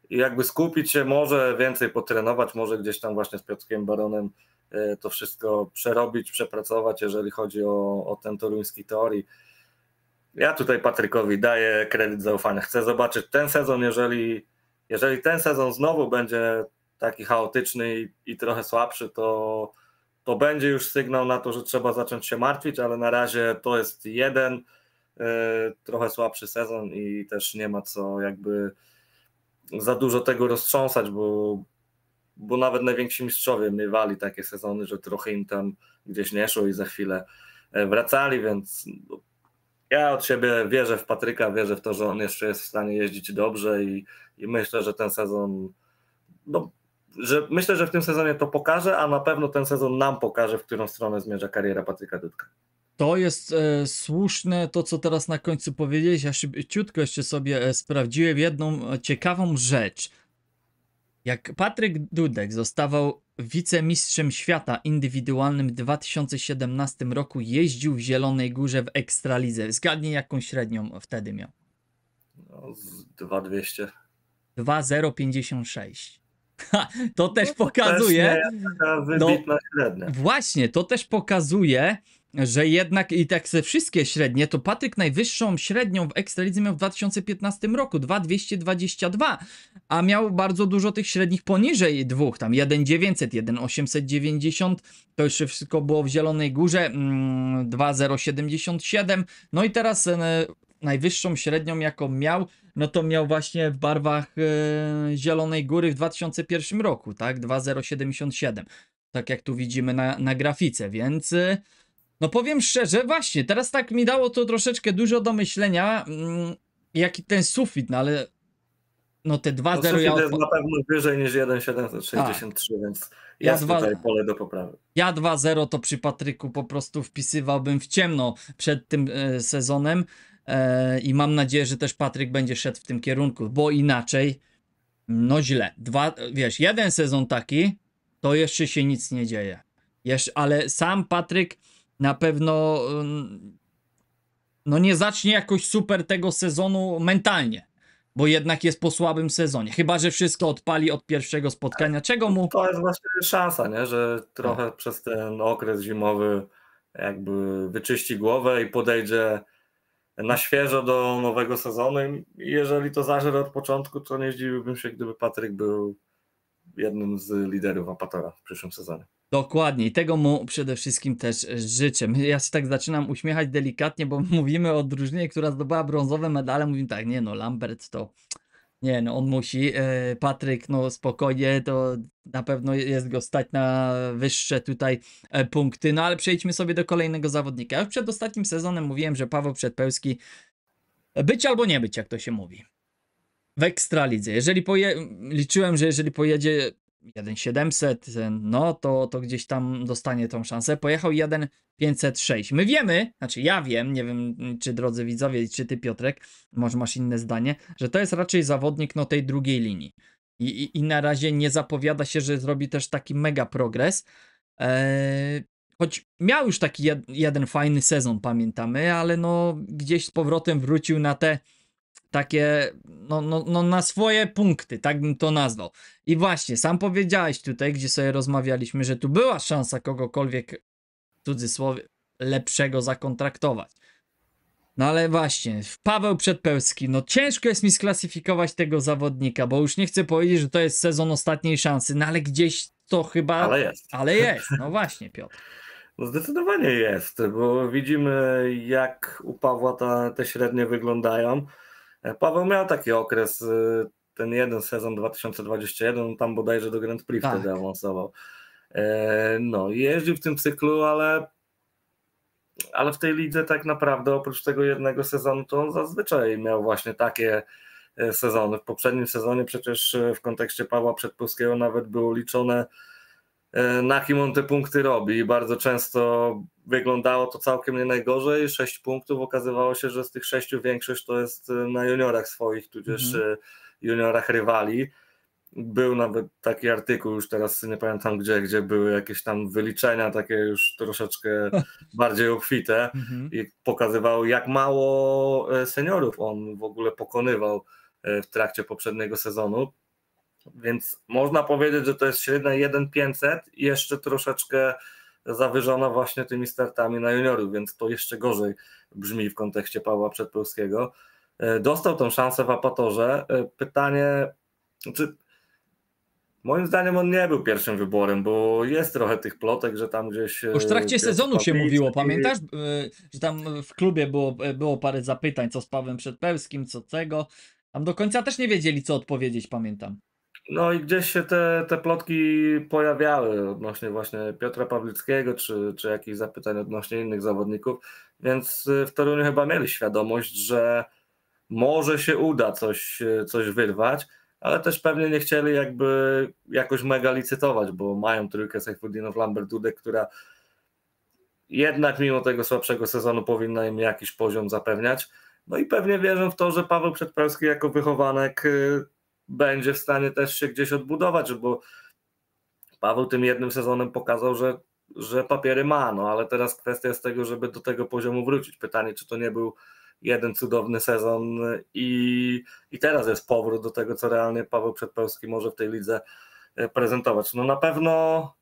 i jakby skupić się, może więcej potrenować, może gdzieś tam właśnie z Piotrkiem Baronem e, to wszystko przerobić, przepracować, jeżeli chodzi o, o ten toruński teorii. Ja tutaj Patrykowi daję kredyt zaufania. Chcę zobaczyć ten sezon, jeżeli, jeżeli ten sezon znowu będzie taki chaotyczny i, i trochę słabszy, to, to będzie już sygnał na to, że trzeba zacząć się martwić, ale na razie to jest jeden y, trochę słabszy sezon i też nie ma co jakby za dużo tego roztrząsać, bo, bo nawet najwięksi mistrzowie miewali takie sezony, że trochę im tam gdzieś nie szło i za chwilę e, wracali, więc ja od siebie wierzę w Patryka, wierzę w to, że on jeszcze jest w stanie jeździć dobrze i, i myślę, że ten sezon, no, że myślę, że w tym sezonie to pokaże, a na pewno ten sezon nam pokaże, w którą stronę zmierza kariera Patryka Dudka. To jest e, słuszne, to co teraz na końcu powiedziałeś. Ja szybciutko jeszcze sobie e, sprawdziłem jedną e, ciekawą rzecz. Jak Patryk Dudek zostawał wicemistrzem świata indywidualnym w 2017 roku, jeździł w Zielonej Górze w Ekstralidze. Zgadnij jaką średnią wtedy miał. No, 2200. 2056. Ha, to też no, to pokazuje. Też nie, no, właśnie, to też pokazuje, że jednak i tak ze wszystkie średnie, to Patryk najwyższą średnią w Ekstralidze miał w 2015 roku, 2,222, a miał bardzo dużo tych średnich poniżej dwóch, tam 1,900, 1,890, to już wszystko było w Zielonej Górze, 2,077, mm, no i teraz e, najwyższą średnią jaką miał, no to miał właśnie w barwach e, Zielonej Góry w 2001 roku, tak, 2,077. Tak jak tu widzimy na, na grafice, więc e, no powiem szczerze, właśnie, teraz tak mi dało to troszeczkę dużo do myślenia, mm, jaki ten sufit, no ale no te 2-0 no, ja... jest na pewno wyżej niż 1,763, więc ja jest dwa... tutaj pole do poprawy. Ja 2-0 to przy Patryku po prostu wpisywałbym w ciemno przed tym e, sezonem e, i mam nadzieję, że też Patryk będzie szedł w tym kierunku, bo inaczej no źle. Dwa, wiesz, jeden sezon taki, to jeszcze się nic nie dzieje. Jesz, ale sam Patryk na pewno no nie zacznie jakoś super tego sezonu mentalnie, bo jednak jest po słabym sezonie. Chyba, że wszystko odpali od pierwszego spotkania. Czego mu. To jest właśnie szansa, nie? że trochę no. przez ten okres zimowy jakby wyczyści głowę i podejdzie na świeżo do nowego sezonu. Jeżeli to zażer od początku, to nie zdziwiłbym się, gdyby Patryk był jednym z liderów Apatora w przyszłym sezonie. Dokładnie i tego mu przede wszystkim też życzę. Ja się tak zaczynam uśmiechać delikatnie, bo mówimy o drużynie, która zdobyła brązowe medale. Mówimy tak, nie no, Lambert to nie no, on musi. E, Patryk, no spokojnie, to na pewno jest go stać na wyższe tutaj e, punkty. No ale przejdźmy sobie do kolejnego zawodnika. Ja już przed ostatnim sezonem mówiłem, że Paweł Przedpełski e, być albo nie być, jak to się mówi. W Ekstralidze. Jeżeli poje... Liczyłem, że jeżeli pojedzie 1700, no to, to gdzieś tam dostanie tą szansę. Pojechał 1506. My wiemy, znaczy ja wiem, nie wiem czy drodzy widzowie, czy ty Piotrek, może masz inne zdanie, że to jest raczej zawodnik no tej drugiej linii. I, i, i na razie nie zapowiada się, że zrobi też taki mega progres. Eee, choć miał już taki jed, jeden fajny sezon, pamiętamy, ale no gdzieś z powrotem wrócił na te takie no, no, no na swoje punkty, tak bym to nazwał. I właśnie, sam powiedziałeś tutaj, gdzie sobie rozmawialiśmy, że tu była szansa kogokolwiek w cudzysłowie lepszego zakontraktować. No ale właśnie, Paweł Przedpełski, no ciężko jest mi sklasyfikować tego zawodnika, bo już nie chcę powiedzieć, że to jest sezon ostatniej szansy, no ale gdzieś to chyba... Ale jest. Ale jest, no właśnie Piotr. No zdecydowanie jest, bo widzimy jak u Pawła ta, te średnie wyglądają. Paweł miał taki okres, y, ten jeden sezon 2021, tam bodajże do Grand Prix tak. wtedy awansował. E, no, jeździł w tym cyklu, ale, ale w tej lidze tak naprawdę oprócz tego jednego sezonu, to on zazwyczaj miał właśnie takie e, sezony. W poprzednim sezonie przecież e, w kontekście Pawła Przedpolskiego nawet było liczone E, na kim on te punkty robi. I bardzo często wyglądało to całkiem nie najgorzej. Sześć punktów okazywało się, że z tych sześciu większość to jest e, na juniorach swoich, tudzież mhm. e, juniorach rywali. Był nawet taki artykuł, już teraz nie pamiętam gdzie, gdzie były jakieś tam wyliczenia takie już troszeczkę bardziej obfite mhm. i pokazywał, jak mało seniorów on w ogóle pokonywał w trakcie poprzedniego sezonu. Więc można powiedzieć, że to jest średnia 1500 i jeszcze troszeczkę zawyżona właśnie tymi startami na juniorów, więc to jeszcze gorzej brzmi w kontekście Pawła Przedpełskiego. E, dostał tą szansę w Apatorze. E, pytanie, czy Moim zdaniem on nie był pierwszym wyborem, bo jest trochę tych plotek, że tam gdzieś. E, Już w trakcie sezonu się mówiło, pamiętasz, że tam w klubie było, było parę zapytań, co z Pawłem Przedpełskim, co tego. Tam do końca też nie wiedzieli, co odpowiedzieć, pamiętam. No i gdzieś się te, te plotki pojawiały odnośnie właśnie Piotra Pawlickiego, czy, czy jakichś zapytań odnośnie innych zawodników, więc y, w Toruniu chyba mieli świadomość, że może się uda coś, y, coś wyrwać, ale też pewnie nie chcieli jakby jakoś mega licytować, bo mają trójkę Sejfudinów, Lambert, Dudek, która jednak mimo tego słabszego sezonu powinna im jakiś poziom zapewniać. No i pewnie wierzę w to, że Paweł Przedpelski jako wychowanek y, będzie w stanie też się gdzieś odbudować, bo Paweł tym jednym sezonem pokazał, że, że papiery ma, no ale teraz kwestia jest tego, żeby do tego poziomu wrócić. Pytanie, czy to nie był jeden cudowny sezon i, i teraz jest powrót do tego, co realnie Paweł Przedpełski może w tej lidze e, prezentować. No na pewno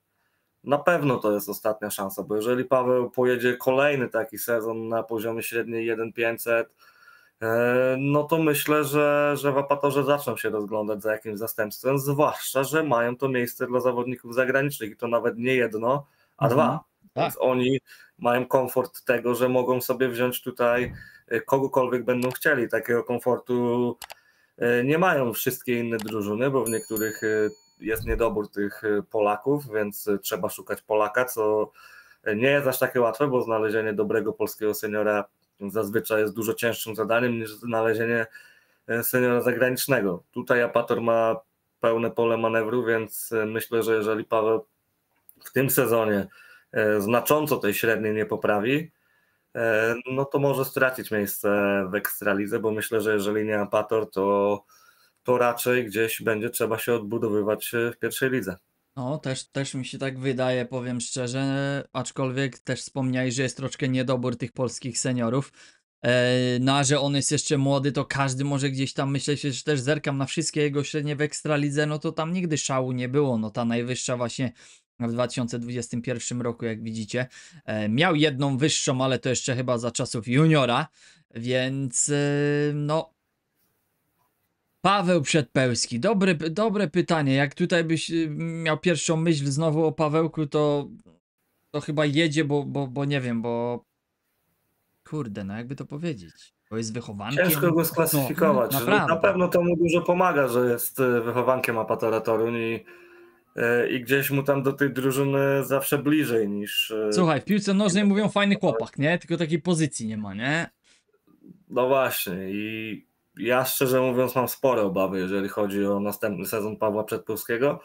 na pewno to jest ostatnia szansa, bo jeżeli Paweł pojedzie kolejny taki sezon na poziomie średniej 1500, E, no to myślę, że, że wapatorzy zaczną się rozglądać za jakimś zastępstwem, zwłaszcza, że mają to miejsce dla zawodników zagranicznych i to nawet nie jedno, a mhm. dwa. Tak. Więc oni mają komfort tego, że mogą sobie wziąć tutaj e, kogokolwiek będą chcieli. Takiego komfortu e, nie mają wszystkie inne drużyny, bo w niektórych jest niedobór tych Polaków, więc trzeba szukać Polaka, co nie jest aż takie łatwe, bo znalezienie dobrego polskiego seniora zazwyczaj jest dużo cięższym zadaniem niż znalezienie e, seniora zagranicznego. Tutaj Apator ma pełne pole manewru, więc e, myślę, że jeżeli Paweł w tym sezonie e, znacząco tej średniej nie poprawi, no to może stracić miejsce w Ekstralidze, bo myślę, że jeżeli nie Apator, to, to raczej gdzieś będzie trzeba się odbudowywać w pierwszej lidze. No, też, też mi się tak wydaje, powiem szczerze, aczkolwiek też wspomniałeś, że jest troszkę niedobór tych polskich seniorów. Na, e, no, że on jest jeszcze młody, to każdy może gdzieś tam myśleć, że też zerkam na wszystkie jego średnie w Ekstralidze, no to tam nigdy szału nie było, no ta najwyższa właśnie w 2021 roku, jak widzicie. E, miał jedną wyższą, ale to jeszcze chyba za czasów juniora, więc e, no Paweł Przedpełski. Dobre, dobre pytanie. Jak tutaj byś y, miał pierwszą myśl znowu o Pawełku, to, to chyba jedzie, bo, bo, bo nie wiem, bo. Kurde, no jakby to powiedzieć. Bo jest wychowankiem. Ciężko go no, sklasyfikować. No, na pewno to mu dużo pomaga, że jest y, wychowankiem Apatora Toruń i, y, i gdzieś mu tam do tej drużyny zawsze bliżej niż. Słuchaj, w piłce nożnej mówią fajny chłopak, nie? Tylko takiej pozycji nie ma, nie? No właśnie i ja szczerze mówiąc mam spore obawy, jeżeli chodzi o następny sezon Pawła Przedpolskiego,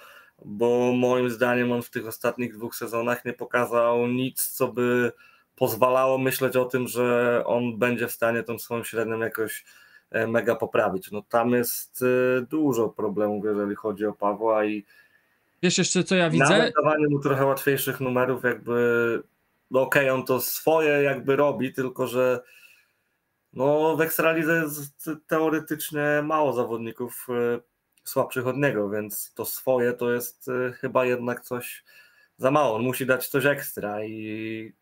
bo moim zdaniem on w tych ostatnich dwóch sezonach nie pokazał nic, co by pozwalało myśleć o tym, że on będzie w stanie tą swoją średnią jakoś e, mega poprawić. No tam jest e, dużo problemów, jeżeli chodzi o Pawła i Wiesz jeszcze co ja widzę? Nawet dawanie mu trochę łatwiejszych numerów jakby no okej, okay, on to swoje jakby robi, tylko że no w Ekstralidze jest teoretycznie mało zawodników e, słabszych od niego, więc to swoje to jest e, chyba jednak coś za mało. On musi dać coś ekstra i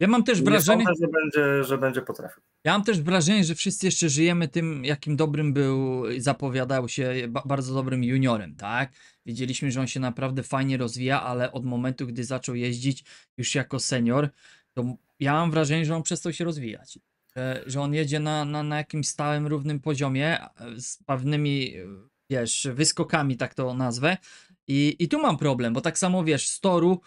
ja mam też wrażenie, sądzę, że, będzie, że będzie potrafił. Ja mam też wrażenie, że wszyscy jeszcze żyjemy tym, jakim dobrym był, zapowiadał się bardzo dobrym juniorem, tak? Widzieliśmy, że on się naprawdę fajnie rozwija, ale od momentu, gdy zaczął jeździć już jako senior, to ja mam wrażenie, że on przestał się rozwijać. E, że on jedzie na, na, na jakimś stałym, równym poziomie e, z pewnymi, e, wiesz, wyskokami, tak to nazwę. I, I tu mam problem, bo tak samo wiesz, z toru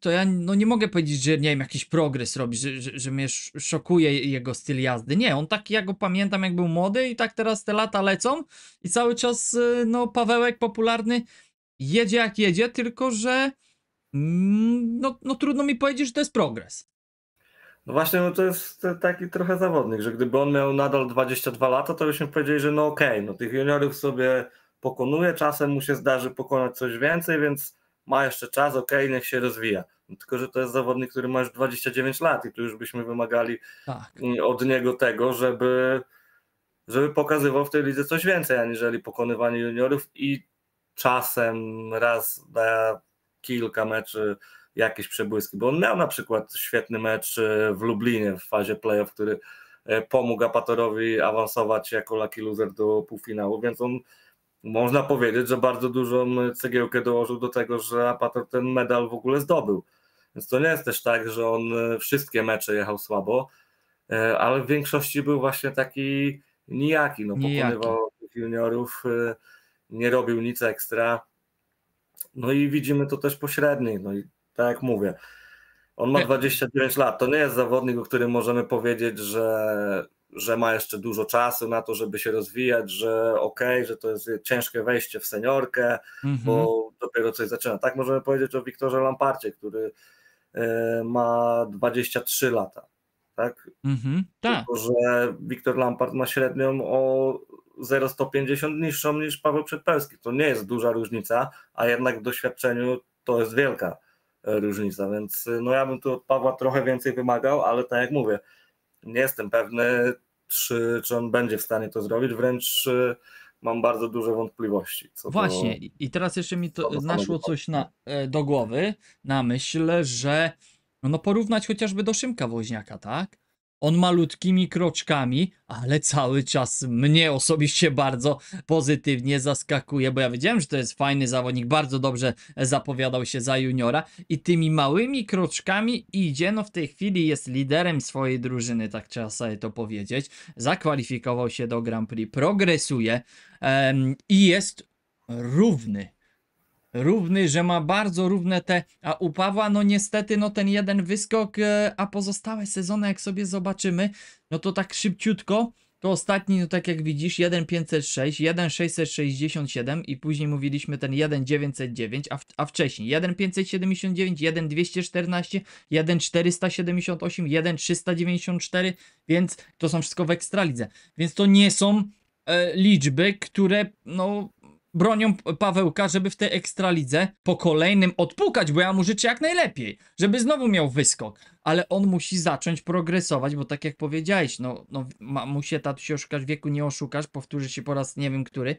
to ja no nie mogę powiedzieć, że nie wiem, jakiś progres robi, że, że, że mnie szokuje jego styl jazdy. Nie, on tak, ja go pamiętam jak był młody i tak teraz te lata lecą i cały czas no Pawełek popularny jedzie jak jedzie, tylko że mm, no, no trudno mi powiedzieć, że to jest progres. No właśnie, no to jest taki trochę zawodnik, że gdyby on miał nadal 22 lata, to byśmy powiedzieli, że no okej, okay, no tych juniorów sobie pokonuje, czasem mu się zdarzy pokonać coś więcej, więc ma jeszcze czas, okej, okay, niech się rozwija. No tylko, że to jest zawodnik, który ma już 29 lat i tu już byśmy wymagali tak. od niego tego, żeby, żeby pokazywał w tej lidze coś więcej, aniżeli pokonywanie juniorów i czasem raz na kilka meczy jakieś przebłyski, bo on miał na przykład świetny mecz e, w Lublinie w fazie playoff, który e, pomógł Apatorowi awansować jako lucky loser do półfinału, więc on można powiedzieć, że bardzo dużą cegiełkę dołożył do tego, że Apator ten medal w ogóle zdobył. Więc to nie jest też tak, że on e, wszystkie mecze jechał słabo, ale w większości był właśnie taki nijaki, no pokonywał juniorów, nie robił nic ekstra. No i widzimy to też pośredniej. No i tak jak mówię, on ma 29 e- lat. To nie jest zawodnik, o którym możemy powiedzieć, że, że ma jeszcze dużo czasu na to, żeby się rozwijać, że okej, okay, że to jest ciężkie wejście w seniorkę, mm -hmm. bo mhm. dopiero coś zaczyna. Tak możemy powiedzieć o Wiktorze Lamparcie, który e, ma 23 lata. Tak? Mm -hmm, tak. Tylko, że Wiktor Lampart ma średnią o 0,150 niższą niż Paweł Przedpełski. To nie jest duża różnica, a jednak w doświadczeniu to jest wielka różnica, więc y, no ja bym tu od Pawła trochę więcej wymagał, ale tak jak mówię, nie jestem pewny, czy, czy on będzie w stanie to zrobić, wręcz y, mam bardzo duże wątpliwości. Właśnie, i teraz jeszcze mi to naszło coś na, e, do głowy, na myśl, że no, no porównać chociażby do Szymka Woźniaka, tak? On malutkimi kroczkami, ale cały czas mnie osobiście bardzo pozytywnie zaskakuje, bo ja wiedziałem, że to jest fajny zawodnik, bardzo dobrze zapowiadał się za juniora i tymi małymi kroczkami idzie, no w tej chwili jest liderem swojej drużyny, tak trzeba sobie to powiedzieć. Zakwalifikował się do Grand Prix, progresuje um, i jest równy równy, że ma bardzo równe te, a u Pawła no niestety no ten jeden wyskok, e, a pozostałe sezony jak sobie zobaczymy, no to tak szybciutko, to ostatni, no tak jak widzisz, 1506, 1667 i później mówiliśmy ten 1909, a, a wcześniej 1579, 1214, 1478, 1394, więc to są wszystko w ekstralidze. Więc to nie są e, liczby, które no bronią Pawełka, żeby w tej ekstralidze po kolejnym odpukać, bo ja mu życzę jak najlepiej, żeby znowu miał wyskok. Ale on musi zacząć progresować, bo tak jak powiedziałeś, no, no ma, mu się tatuś oszukać, wieku nie oszukasz, powtórzy się po raz nie wiem który,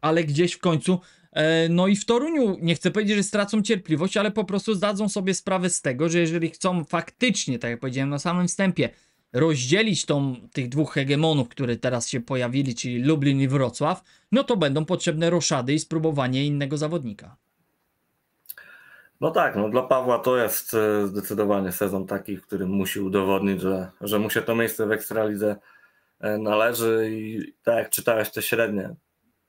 ale gdzieś w końcu, e, no i w Toruniu, nie chcę powiedzieć, że stracą cierpliwość, ale po prostu zdadzą sobie sprawę z tego, że jeżeli chcą faktycznie, tak jak powiedziałem na samym wstępie, rozdzielić tą, tych dwóch hegemonów, które teraz się pojawili, czyli Lublin i Wrocław, no to będą potrzebne roszady i spróbowanie innego zawodnika. No tak, no dla Pawła to jest e, zdecydowanie sezon taki, w którym musi udowodnić, że, że mu się to miejsce w Ekstralidze e, należy i tak jak czytałeś te średnie.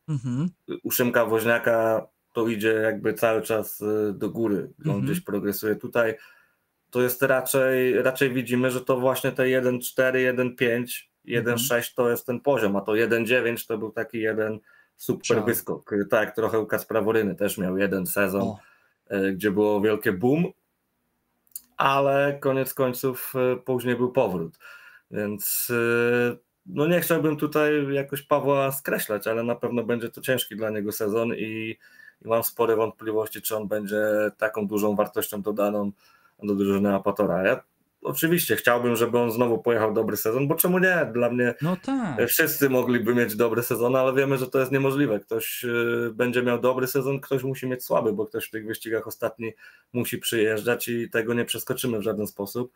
Mhm. U Szymka Woźniaka to idzie jakby cały czas e, do góry, on mhm. gdzieś progresuje tutaj to jest raczej, raczej widzimy, że to właśnie te 1,4, 1,5, 1,6 to jest ten poziom, a to 1,9 to był taki jeden super Ciao. wyskok. Tak, trochę Łukasz Praworyny też miał jeden sezon, o. E, gdzie było wielkie boom, ale koniec końców e, później był powrót. Więc e, no nie chciałbym tutaj jakoś Pawła skreślać, ale na pewno będzie to ciężki dla niego sezon i, i mam spore wątpliwości, czy on będzie taką dużą wartością dodaną do drużyny Apatora. Ja oczywiście chciałbym, żeby on znowu pojechał dobry sezon, bo czemu nie? Dla mnie no tak. wszyscy mogliby mieć dobry sezon, ale wiemy, że to jest niemożliwe. Ktoś y, będzie miał dobry sezon, ktoś musi mieć słaby, bo ktoś w tych wyścigach ostatni musi przyjeżdżać i tego nie przeskoczymy w żaden sposób.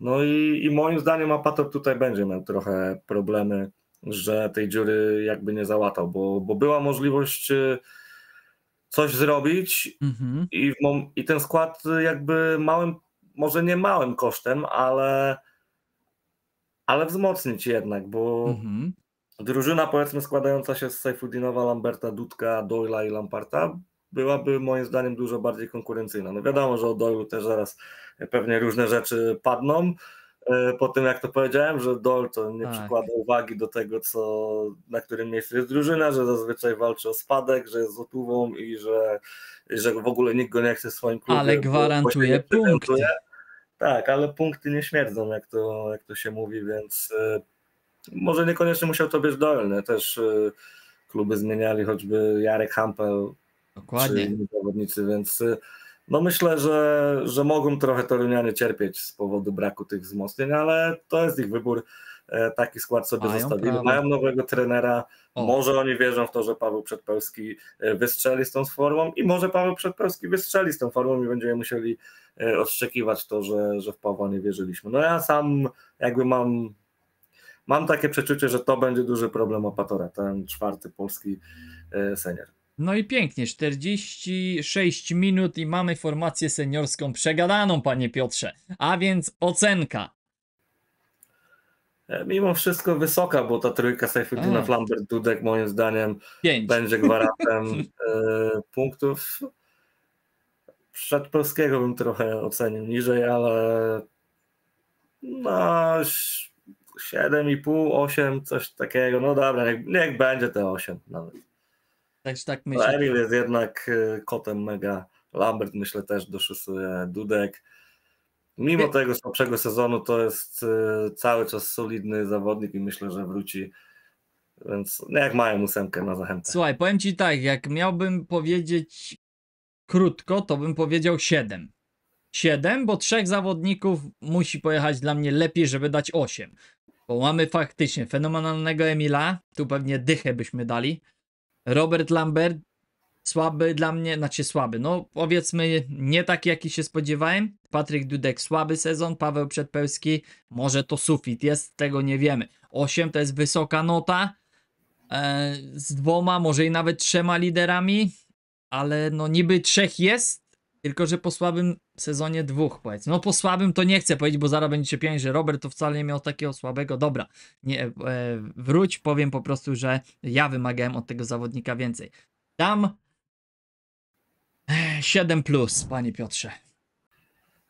No i, i moim zdaniem Apator tutaj będzie miał trochę problemy, że tej dziury jakby nie załatał, bo, bo była możliwość y, coś zrobić mhm. i, i ten skład jakby małym, może nie małym kosztem, ale, ale wzmocnić jednak, bo mhm. drużyna powiedzmy składająca się z Saifuddinowa, Lamberta, Dudka, Doyla i Lamparta byłaby moim zdaniem dużo bardziej konkurencyjna. No wiadomo, że o Doylu też zaraz pewnie różne rzeczy padną, E, po tym jak to powiedziałem, że Dol to nie tak. przykłada uwagi do tego, co, na którym miejscu jest drużyna, że zazwyczaj walczy o spadek, że jest złotówą i że, że w ogóle nikt go nie chce w swoim klubie. Ale gwarantuje punkty. Tak, ale punkty nie śmierdzą, jak to, jak to się mówi, więc e, może niekoniecznie musiał to być dolny. Też e, kluby zmieniali, choćby Jarek Hampel, Dokładnie. czy zawodnicy, więc no myślę, że, że mogą trochę Torunianie cierpieć z powodu braku tych wzmocnień, ale to jest ich wybór. E, taki skład sobie Mają zostawili. Prawo. Mają nowego trenera. O. Może oni wierzą w to, że Paweł Przedpełski e, wystrzeli z tą formą i może Paweł Przedpełski wystrzeli z tą formą i będziemy musieli e, odszczekiwać to, że, że w Pawła nie wierzyliśmy. No ja sam jakby mam mam takie przeczucie, że to będzie duży problem Opatora, ten czwarty polski senior. No i pięknie, 46 minut i mamy formację seniorską przegadaną, panie Piotrze. A więc ocenka. E, mimo wszystko wysoka, bo ta trójka Sejfedyna, Flambert, Dudek moim zdaniem Pięć. będzie gwarantem e, punktów. Przed polskiego bym trochę ocenił niżej, ale no 7,5, 8, coś takiego. No dobra, niech, niech będzie te 8 nawet. Też tak myślę. Tak no, Eril jest jednak y, kotem mega. Lambert myślę też doszusuje Dudek. Mimo tego słabszego sezonu to jest y, cały czas solidny zawodnik i myślę, że wróci więc no, jak mają ósemkę na zachętę. Słuchaj, powiem ci tak, jak miałbym powiedzieć krótko, to bym powiedział 7. 7, bo trzech zawodników musi pojechać dla mnie lepiej, żeby dać 8. Bo mamy faktycznie fenomenalnego Emila, tu pewnie dychę byśmy dali. Robert Lambert słaby dla mnie, znaczy słaby, no powiedzmy nie taki jaki się spodziewałem. Patryk Dudek słaby sezon, Paweł Przedpełski może to sufit jest, tego nie wiemy. 8 to jest wysoka nota e, z dwoma, może i nawet trzema liderami, ale no niby trzech jest, tylko, że po słabym sezonie dwóch, powiedz. No po słabym to nie chcę powiedzieć, bo zaraz będziecie pięć, że Robert to wcale nie miał takiego słabego. Dobra, nie, e, wróć, powiem po prostu, że ja wymagałem od tego zawodnika więcej. Dam 7 e, plus, panie Piotrze.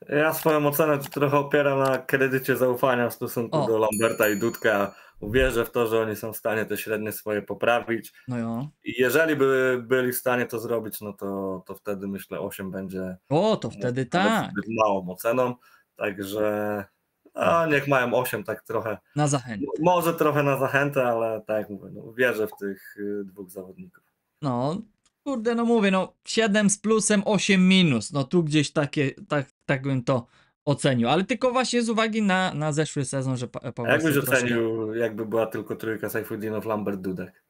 Ja swoją ocenę trochę opieram na kredycie zaufania w stosunku o. do Lamberta i Dudka. Uwierzę w to, że oni są w stanie te średnie swoje poprawić. No jo. I jeżeli by byli w stanie to zrobić, no to, to wtedy myślę 8 będzie. O, to wtedy no, tak. Małą oceną. Także a niech mają 8, tak trochę. Na zachętę. Może trochę na zachętę, ale tak jak mówię, no, wierzę w tych y, dwóch zawodników. No, kurde, no mówię, no 7 z plusem, 8 minus. No tu gdzieś takie, tak, tak bym to ocenił, ale tylko właśnie z uwagi na, na zeszły sezon, że po, po Jak byś troszkę... ocenił, jakby była tylko trójka Saifuddinów, Lambert, Dudek?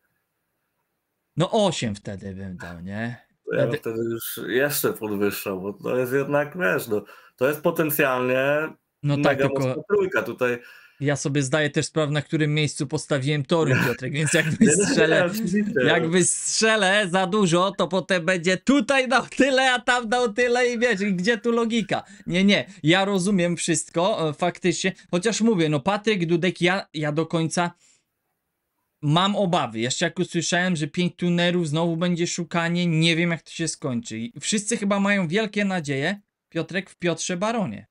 No osiem wtedy bym dał, nie? Ja bym wtedy już jeszcze podwyższał, bo to jest jednak, wiesz, no, to jest potencjalnie no tak, tylko... trójka. Tutaj ja sobie zdaję też sprawę, na którym miejscu postawiłem tory, Piotrek, więc jakby no, strzelę, jakby strzelę za dużo, to potem będzie tutaj dał tyle, a tam dał tyle i wiesz, gdzie tu logika? Nie, nie, ja rozumiem wszystko, e, faktycznie, chociaż mówię, no Patryk Dudek, ja, ja do końca mam obawy. Jeszcze jak usłyszałem, że pięć tunerów znowu będzie szukanie, nie wiem jak to się skończy. wszyscy chyba mają wielkie nadzieje, Piotrek w Piotrze Baronie,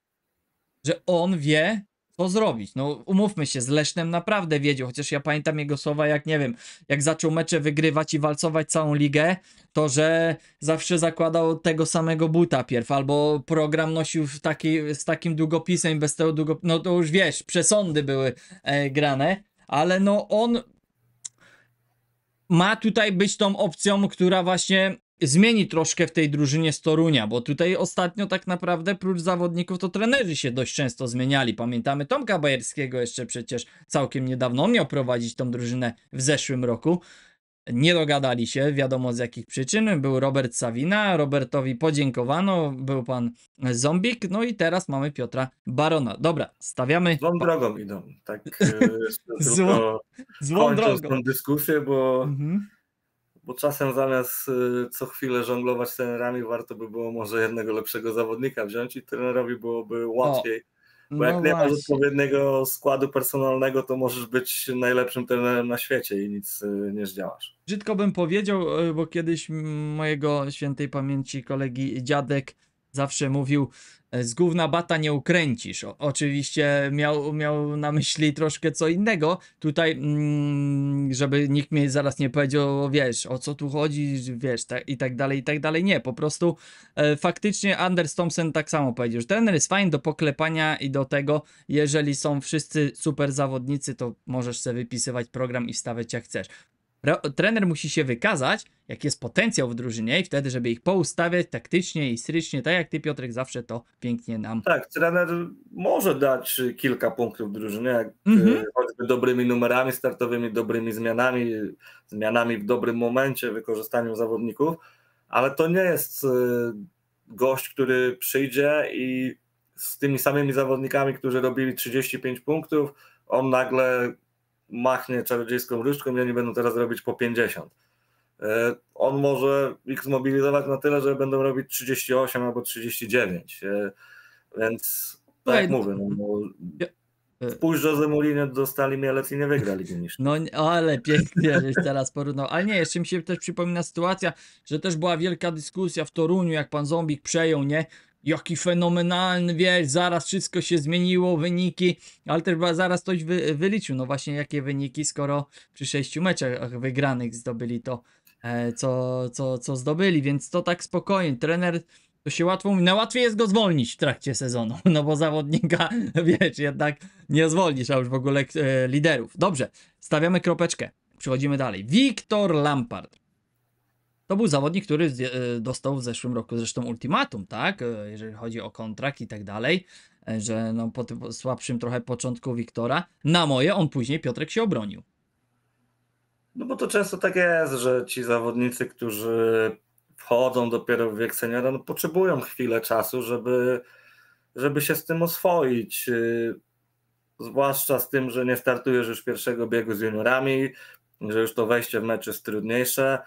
że on wie, co zrobić? No umówmy się, z Lesznem naprawdę wiedział, chociaż ja pamiętam jego słowa, jak nie wiem, jak zaczął mecze wygrywać i walcować całą ligę, to że zawsze zakładał tego samego buta pierw, albo program nosił taki, z takim długopisem bez tego długopisu, no to już wiesz, przesądy były e, grane, ale no on ma tutaj być tą opcją, która właśnie zmieni troszkę w tej drużynie Storunia, bo tutaj ostatnio tak naprawdę prócz zawodników to trenerzy się dość często zmieniali. Pamiętamy Tomka Bajerskiego jeszcze przecież całkiem niedawno on miał prowadzić tą drużynę w zeszłym roku. Nie dogadali się, wiadomo z jakich przyczyn. Był Robert Savina, Robertowi podziękowano, był pan Zombik, no i teraz mamy Piotra Barona. Dobra, stawiamy. Złą drogą idą, tak. E, złą, złą drogą. tą dyskusję, bo. Mhm bo czasem zamiast y, co chwilę żonglować trenerami, warto by było może jednego lepszego zawodnika wziąć i trenerowi byłoby łatwiej. O, bo jak no nie masz odpowiedniego składu personalnego, to możesz być najlepszym trenerem na świecie i nic y, nie zdziałasz. Brzydko bym powiedział, y, bo kiedyś mojego świętej pamięci kolegi dziadek zawsze mówił, z gówna bata nie ukręcisz. O, oczywiście miał, miał na myśli troszkę co innego. Tutaj, mm, żeby nikt mi zaraz nie powiedział, wiesz, o co tu chodzi, wiesz, ta, i tak dalej, i tak dalej. Nie, po prostu e, faktycznie Anders Thompson tak samo powiedział, że trener jest fajny do poklepania i do tego, jeżeli są wszyscy super zawodnicy, to możesz sobie wypisywać program i wstawiać jak chcesz trener musi się wykazać, jaki jest potencjał w drużynie i wtedy, żeby ich poustawiać taktycznie i strycznie, tak jak ty Piotrek zawsze to pięknie nam. Tak, trener może dać kilka punktów drużynie, jak mm-hmm. choćby dobrymi numerami startowymi, dobrymi zmianami, zmianami w dobrym momencie, wykorzystaniem zawodników, ale to nie jest e, gość, który przyjdzie i z tymi samymi zawodnikami, którzy robili 35 punktów, on nagle machnie czarodziejską różdżką i oni będą teraz robić po 50. E, on może ich zmobilizować na tyle, że będą robić 38 albo 39. E, więc tak jak no mówię, no, Spójrz, no, e- Jose Mourinho dostali Mielec i nie wygrali niż. No ale pięknie, żeś teraz porównał. Ale nie, jeszcze mi się też przypomina sytuacja, że też była wielka dyskusja w Toruniu, jak pan Zombik przejął, nie? jaki fenomenalny, wiesz, zaraz wszystko się zmieniło, wyniki, ale też zaraz ktoś wy, wyliczył, no właśnie jakie wyniki, skoro przy sześciu meczach wygranych zdobyli to, e, co, co, co zdobyli, więc to tak spokojnie, trener to się łatwo mówi, no łatwiej jest go zwolnić w trakcie sezonu, no bo zawodnika, wiesz, jednak nie zwolnisz, a już w ogóle e, liderów. Dobrze, stawiamy kropeczkę, przechodzimy dalej. Wiktor Lampard. To był zawodnik, który e, dostał w zeszłym roku zresztą ultimatum, tak? E, jeżeli chodzi o kontrakt i tak dalej, e, że no po tym słabszym trochę początku Wiktora, na moje on później Piotrek się obronił. No bo to często tak jest, że ci zawodnicy, którzy wchodzą dopiero w wiek seniora, no potrzebują chwilę czasu, żeby, żeby się z tym oswoić. Y, zwłaszcza z tym, że nie startujesz już pierwszego biegu z juniorami, że już to wejście w mecz jest trudniejsze.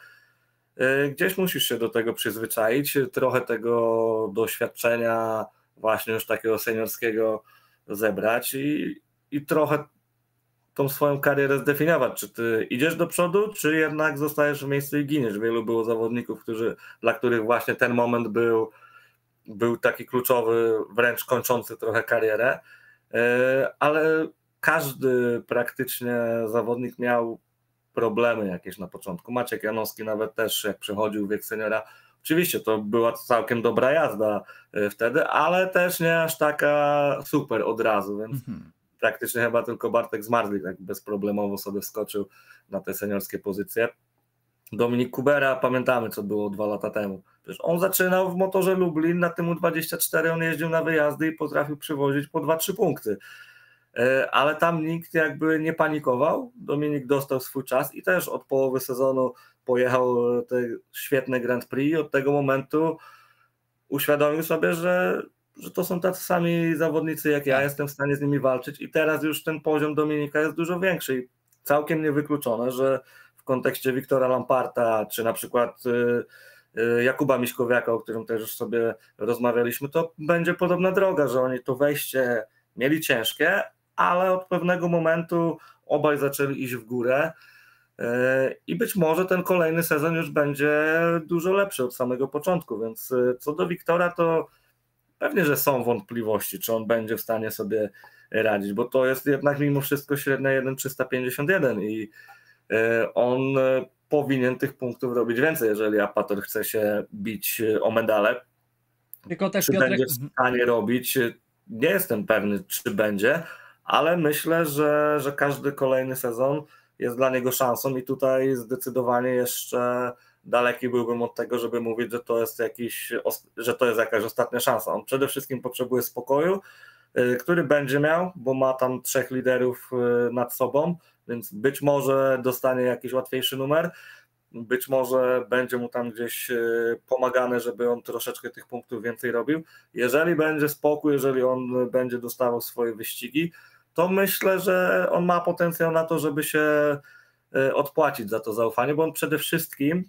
E, gdzieś musisz się do tego przyzwyczaić, trochę tego doświadczenia właśnie już takiego seniorskiego zebrać i, i trochę tą swoją karierę zdefiniować. Czy ty idziesz do przodu, czy jednak zostajesz w miejscu i giniesz? Wielu było zawodników, którzy, dla których właśnie ten moment był, był taki kluczowy, wręcz kończący trochę karierę, e, ale każdy praktycznie zawodnik miał problemy jakieś na początku. Maciek Janowski nawet też, jak przechodził wiek seniora, oczywiście to była całkiem dobra jazda e, wtedy, ale też nie aż taka super od razu, więc mhm. praktycznie chyba tylko Bartek Zmarzlik tak bezproblemowo sobie skoczył na te seniorskie pozycje. Dominik Kubera, pamiętamy co było dwa lata temu. Przecież on zaczynał w motorze Lublin, na tym U24 on jeździł na wyjazdy i potrafił przywozić po 2-3 punkty. E, ale tam nikt jakby nie panikował. Dominik dostał swój czas i też od połowy sezonu pojechał e, te świetne Grand Prix. od tego momentu uświadomił sobie, że, że to są tacy sami zawodnicy jak ja, tak. jestem w stanie z nimi walczyć. I teraz już ten poziom Dominika jest dużo większy. I całkiem niewykluczone, że w kontekście Wiktora Lamparta, czy na przykład. E, Jakuba Miśkowiaka, o którym też już sobie rozmawialiśmy, to będzie podobna droga, że oni to wejście mieli ciężkie, ale od pewnego momentu obaj zaczęli iść w górę. E, I być może ten kolejny sezon już będzie dużo lepszy od samego początku, więc e, co do Wiktora, to pewnie, że są wątpliwości, czy on będzie w stanie sobie radzić, bo to jest jednak mimo wszystko średnia 1,351 i e, on powinien tych punktów robić więcej, jeżeli Apator chce się bić o medale. Tylko też czy Piotrek... będzie w stanie robić, nie jestem pewny, czy będzie, ale myślę, że, że każdy kolejny sezon jest dla niego szansą i tutaj zdecydowanie jeszcze daleki byłbym od tego, żeby mówić, że to jest jakiś, że to jest jakaś ostatnia szansa. On przede wszystkim potrzebuje spokoju, y, który będzie miał, bo ma tam trzech liderów y, nad sobą, więc być może dostanie jakiś łatwiejszy numer. Być może będzie mu tam gdzieś y, pomagane, żeby on troszeczkę tych punktów więcej robił. Jeżeli będzie spokój, jeżeli on będzie dostawał swoje wyścigi, to myślę, że on ma potencjał na to, żeby się e, odpłacić za to zaufanie, bo on przede wszystkim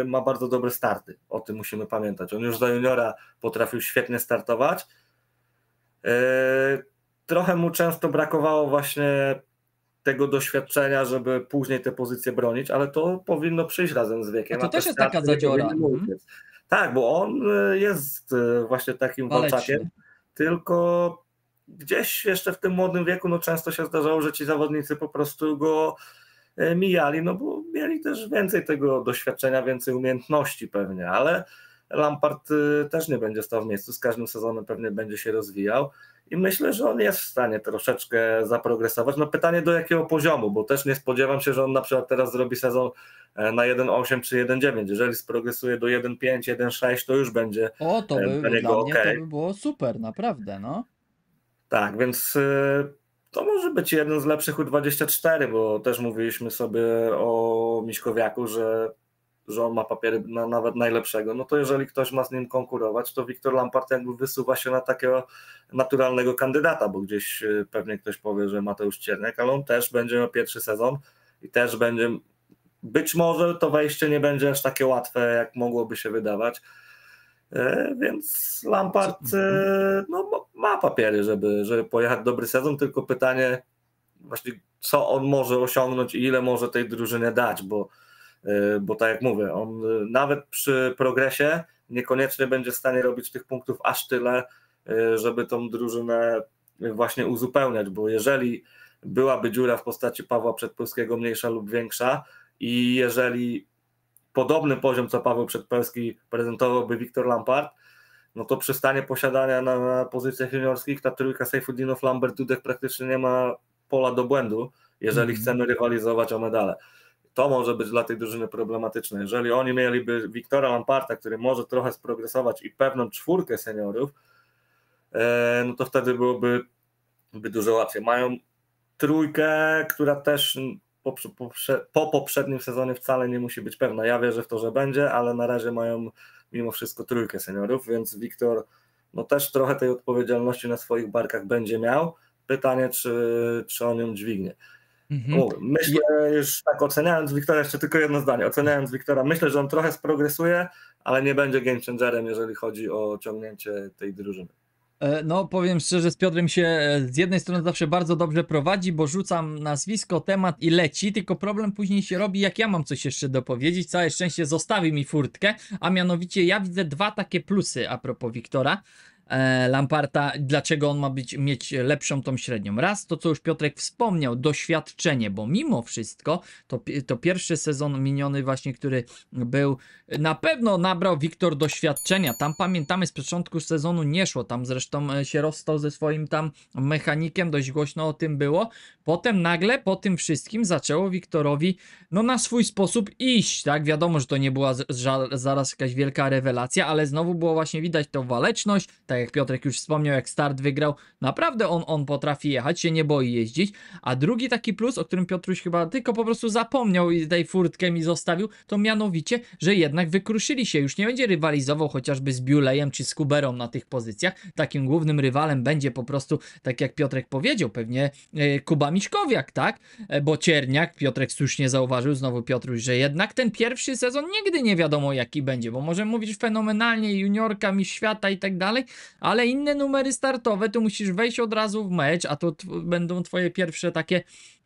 e, ma bardzo dobre starty. O tym musimy pamiętać. On już za juniora potrafił świetnie startować. E, trochę mu często brakowało właśnie tego doświadczenia, żeby później te pozycje bronić, ale to powinno przyjść razem z wiekiem. A to też jest taka zadziora. Mhm. Tak, bo on jest właśnie takim walczakiem, tylko gdzieś jeszcze w tym młodym wieku no często się zdarzało, że ci zawodnicy po prostu go e, mijali, no bo mieli też więcej tego doświadczenia, więcej umiejętności pewnie, ale Lampard e, też nie będzie stał w miejscu, z każdym sezonem pewnie będzie się rozwijał i myślę, że on jest w stanie troszeczkę zaprogresować. No pytanie do jakiego poziomu, bo też nie spodziewam się, że on na przykład teraz zrobi sezon e, na 1,8 czy 1,9. Jeżeli sprogresuje do 1,5, 1,6, to już będzie o, to by, dla niego mnie okay. to by było super, naprawdę, no. Tak, więc y, to może być jeden z lepszych U24, bo też mówiliśmy sobie o Miśkowiaku, że, że on ma papiery na nawet najlepszego. No to jeżeli ktoś ma z nim konkurować, to Wiktor Lampard jakby wysuwa się na takiego naturalnego kandydata, bo gdzieś y, pewnie ktoś powie, że Mateusz Cierniak, ale on też będzie miał pierwszy sezon i też będzie. Być może to wejście nie będzie aż takie łatwe, jak mogłoby się wydawać. E, więc Lampard e, no, ma papiery, żeby, żeby pojechać dobry sezon, tylko pytanie właśnie, co on może osiągnąć i ile może tej drużynie dać, bo, y, bo tak jak mówię, on y, nawet przy progresie niekoniecznie będzie w stanie robić tych punktów aż tyle, y, żeby tą drużynę właśnie uzupełniać, bo jeżeli byłaby dziura w postaci Pawła Przedpolskiego mniejsza lub większa i jeżeli podobny poziom co Paweł Przedpolski prezentowałby Wiktor Lampard, no to przestanie posiadania na, na pozycjach juniorskich ta trójka Sejfudinów, Lambert, Dudek praktycznie nie ma pola do błędu, jeżeli mm. chcemy rywalizować o medale. To może być dla tej drużyny problematyczne. Jeżeli oni mieliby Wiktora Lamparta, który może trochę sprogresować i pewną czwórkę seniorów, e, no to wtedy byłoby by dużo łatwiej. Mają trójkę, która też po, po, po poprzednim sezonie wcale nie musi być pewna. Ja wierzę w to, że będzie, ale na razie mają mimo wszystko trójkę seniorów, więc Wiktor no też trochę tej odpowiedzialności na swoich barkach będzie miał. Pytanie, czy, czy on ją dźwignie. Mhm. myślę już tak oceniając Wiktora, jeszcze tylko jedno zdanie, oceniając Wiktora, myślę, że on trochę sprogresuje, ale nie będzie game changerem, jeżeli chodzi o ciągnięcie tej drużyny. E, no, powiem szczerze, z Piotrem się e, z jednej strony zawsze bardzo dobrze prowadzi, bo rzucam nazwisko, temat i leci, tylko problem później się robi, jak ja mam coś jeszcze dopowiedzieć. Całe szczęście zostawi mi furtkę, a mianowicie ja widzę dwa takie plusy a propos Wiktora. E, Lamparta, dlaczego on ma być, mieć lepszą tą średnią. Raz, to co już Piotrek wspomniał, doświadczenie, bo mimo wszystko to, to pierwszy sezon miniony właśnie, który był, na pewno nabrał Wiktor doświadczenia. Tam pamiętamy z początku sezonu nie szło, tam zresztą e, się rozstał ze swoim tam mechanikiem, dość głośno o tym było. Potem nagle po tym wszystkim zaczęło Wiktorowi no na swój sposób iść, tak? Wiadomo, że to nie była zaraz jakaś wielka rewelacja, ale znowu było właśnie widać tą waleczność, tak jak Piotrek już wspomniał, jak start wygrał, naprawdę on, on potrafi jechać, się nie boi jeździć. A drugi taki plus, o którym Piotruś chyba tylko po prostu zapomniał i tej furtkę mi zostawił, to mianowicie, że jednak wykruszyli się. Już nie będzie rywalizował chociażby z Bulejem czy z Kuberą na tych pozycjach. Takim głównym rywalem będzie po prostu, tak jak Piotrek powiedział, pewnie e, Kuba Miśkowiak, tak? E, bo Cierniak, Piotrek słusznie zauważył, znowu Piotruś, że jednak ten pierwszy sezon nigdy nie wiadomo jaki będzie, bo możemy mówić fenomenalnie juniorka, świata i tak dalej, ale inne numery startowe to musisz wejść od razu w mecz, a to będą twoje pierwsze takie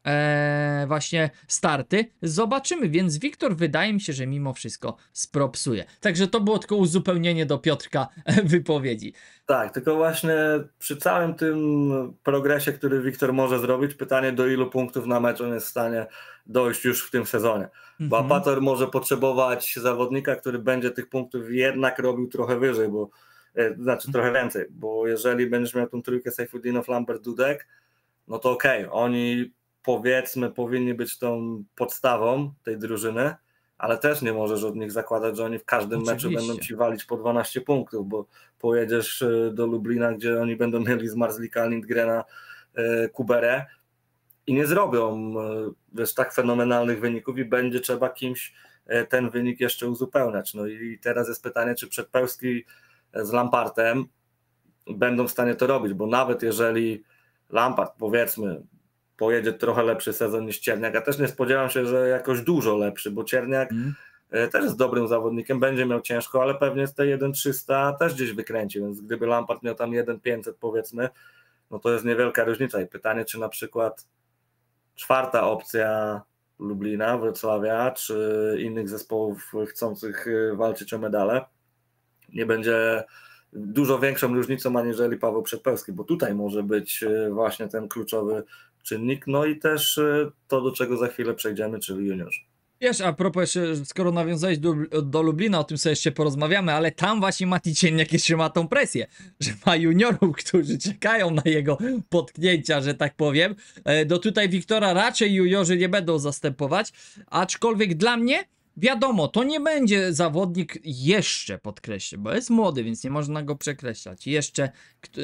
e, właśnie starty. Zobaczymy, więc Wiktor wydaje mi się, że mimo wszystko spropsuje. Także to było tylko uzupełnienie do Piotrka e, wypowiedzi. Tak, tylko właśnie przy całym tym progresie, który Wiktor może zrobić, pytanie do ilu punktów na mecz on jest w stanie dojść już w tym sezonie. Bo mhm. Apator może potrzebować zawodnika, który będzie tych punktów jednak robił trochę wyżej, bo E, znaczy trochę więcej, bo jeżeli będziesz miał tą trójkę Seifuddinów, Lambert, Dudek, no to okej, okay, oni powiedzmy powinni być tą podstawą tej drużyny, ale też nie możesz od nich zakładać, że oni w każdym Oczywiście. meczu będą ci walić po 12 punktów, bo pojedziesz e, do Lublina, gdzie oni będą mieli z Marzlika, Lindgrena, e, Kuberę i nie zrobią wiesz, tak fenomenalnych wyników i będzie trzeba kimś ten wynik jeszcze uzupełniać. No i teraz jest pytanie, czy Przedpełski z Lampartem, będą w stanie to robić, bo nawet jeżeli Lampart powiedzmy, pojedzie trochę lepszy sezon niż Cierniak, a też nie spodziewam się, że jakoś dużo lepszy, bo Cierniak mm. też jest dobrym zawodnikiem, będzie miał ciężko, ale pewnie z tej 1300 też gdzieś wykręci, więc gdyby Lampart miał tam 1500 powiedzmy, no to jest niewielka różnica i pytanie, czy na przykład czwarta opcja Lublina, Wrocławia, czy innych zespołów chcących e, walczyć o medale, nie będzie dużo większą różnicą, aniżeli Paweł Przedpełski, bo tutaj może być e, właśnie ten kluczowy czynnik, no i też e, to, do czego za chwilę przejdziemy, czyli juniorzy. Wiesz, a propos jeszcze, skoro nawiązałeś do, do, Lublina, o tym sobie jeszcze porozmawiamy, ale tam właśnie Mati Cieniak jeszcze ma tą presję, że ma juniorów, którzy czekają na jego potknięcia, że tak powiem. E, do tutaj Wiktora raczej juniorzy nie będą zastępować, aczkolwiek dla mnie Wiadomo, to nie będzie zawodnik jeszcze, podkreślę, bo jest młody, więc nie można go przekreślać. Jeszcze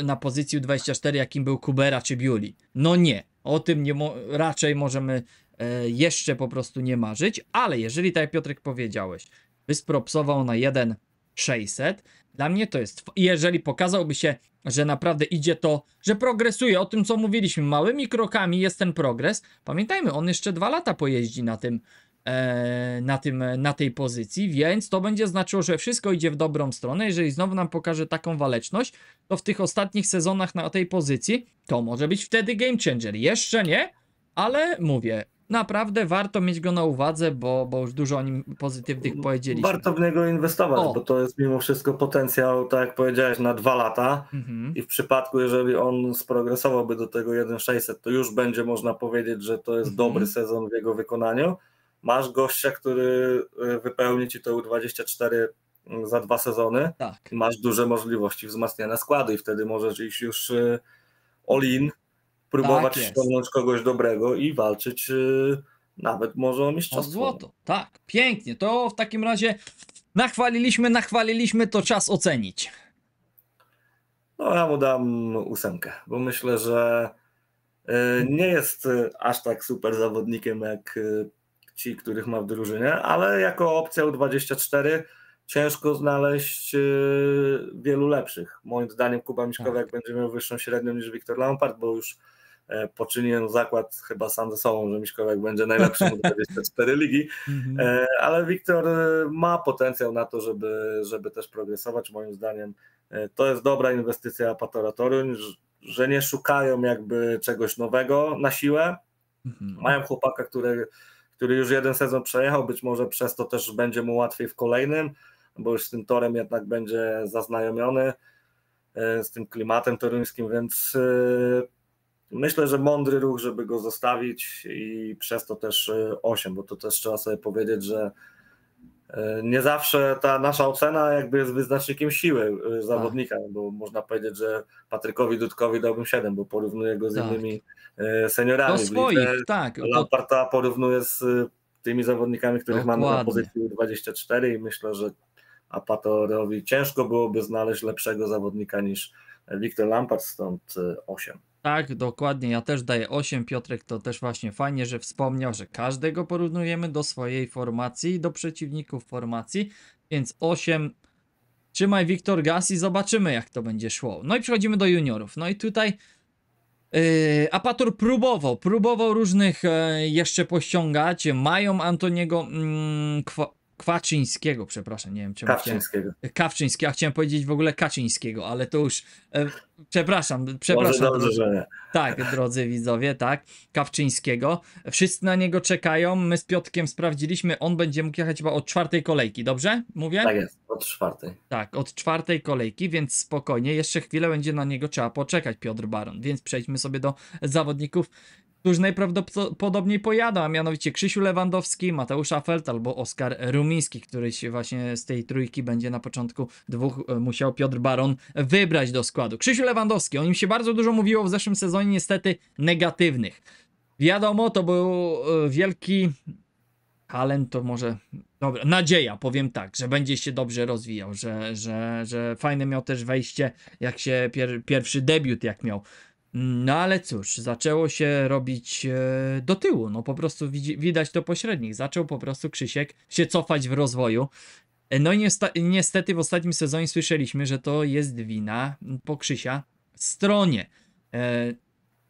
na pozycji 24, jakim był Kubera czy Biuli. No nie, o tym nie mo raczej możemy e, jeszcze po prostu nie marzyć, ale jeżeli, tak jak Piotrek powiedziałeś, spropsował na 1,600, dla mnie to jest, jeżeli pokazałby się, że naprawdę idzie to, że progresuje, o tym co mówiliśmy, małymi krokami jest ten progres, pamiętajmy, on jeszcze dwa lata pojeździ na tym E, na, tym, na tej pozycji, więc to będzie znaczyło, że wszystko idzie w dobrą stronę. Jeżeli znowu nam pokaże taką waleczność, to w tych ostatnich sezonach na tej pozycji to może być wtedy game changer. Jeszcze nie, ale mówię, naprawdę warto mieć go na uwadze, bo, bo już dużo o nim pozytywnych powiedzieliśmy. Warto w niego inwestować, o. bo to jest mimo wszystko potencjał, tak jak powiedziałeś, na dwa lata mhm. i w przypadku, jeżeli on sprogresowałby do tego 1.600, to już będzie można powiedzieć, że to jest mhm. dobry sezon w jego wykonaniu masz gościa, który y, wypełni ci to U24 mm, za dwa sezony, tak. masz duże możliwości wzmacniania składu i wtedy możesz iść już y, all-in, próbować tak ściągnąć kogoś dobrego i walczyć y, nawet może o mistrzostwo. O złoto, tak, pięknie. To w takim razie nachwaliliśmy, nachwaliliśmy, to czas ocenić. No ja mu dam ósemkę, bo myślę, że nie jest aż tak super zawodnikiem jak ci, których ma w drużynie, ale jako opcja U24 ciężko znaleźć y, wielu lepszych. Moim zdaniem Kuba Miśkowiak tak. będzie miał wyższą średnią niż Wiktor Lampard, bo już e, poczyniłem zakład chyba sam ze sobą, że Miśkowiak będzie najlepszym U24 ligi, mhm. e, ale Wiktor e, ma potencjał na to, żeby, żeby też progresować. Moim zdaniem to jest dobra inwestycja Apatora że nie szukają jakby czegoś nowego na siłę. Mhm. Mają chłopaka, który który już jeden sezon przejechał, być może przez to też będzie mu łatwiej w kolejnym, bo już z tym torem jednak będzie zaznajomiony, e, z tym klimatem toruńskim, więc e, myślę, że mądry ruch, żeby go zostawić i przez to też 8, e, bo to też trzeba sobie powiedzieć, że E, nie zawsze ta nasza ocena jakby jest wyznacznikiem siły e, zawodnika, tak. bo można powiedzieć, że Patrykowi Dudkowi dałbym 7, bo porównuję go z tak. innymi e, seniorami. Do swoich, tak. Lamparta porównuje z tymi zawodnikami, których Dokładnie. mamy na pozycji 24 i myślę, że Apatorowi ciężko byłoby znaleźć lepszego zawodnika niż Wiktor Lampard, stąd 8. Tak, dokładnie. Ja też daję 8. Piotrek to też właśnie fajnie, że wspomniał, że każdego porównujemy do swojej formacji i do przeciwników formacji, więc 8. Trzymaj Wiktor Gas i zobaczymy, jak to będzie szło. No i przechodzimy do juniorów. No i tutaj Yy, Apator próbował, próbował różnych yy, jeszcze pościągać. Mają Antoniego yy, Kwaczyńskiego, przepraszam, nie wiem czemu. Kawczyńskiego. Chciałem, Kawczyńskiego, a chciałem powiedzieć w ogóle Kaczyńskiego, ale to już. E, przepraszam, przepraszam. Może dobrze, że nie. Tak, drodzy widzowie, tak. Kawczyńskiego. Wszyscy na niego czekają. My z Piotkiem sprawdziliśmy, on będzie mógł jechać chyba od czwartej kolejki, dobrze? Mówię? Tak jest, od czwartej. Tak, od czwartej kolejki, więc spokojnie, jeszcze chwilę będzie na niego trzeba poczekać, Piotr Baron. Więc przejdźmy sobie do zawodników którzy najprawdopodobniej pojadą, a mianowicie Krzysiu Lewandowski, Mateusz Felt albo Oskar Rumiński, któryś właśnie z tej trójki będzie na początku dwóch e, musiał Piotr Baron wybrać do składu. Krzysiu Lewandowski, o nim się bardzo dużo mówiło w zeszłym sezonie, niestety negatywnych. Wiadomo, to był e, wielki talent, to może Dobra, nadzieja, powiem tak, że będzie się dobrze rozwijał, że, że, że fajne miał też wejście, jak się pier, pierwszy debiut, jak miał no ale cóż, zaczęło się robić e, do tyłu, no po prostu widzi, widać to pośrednik. Zaczął po prostu Krzysiek się cofać w rozwoju. No i niestety w ostatnim sezonie słyszeliśmy, że to jest wina mm, po Krzysia stronie. E,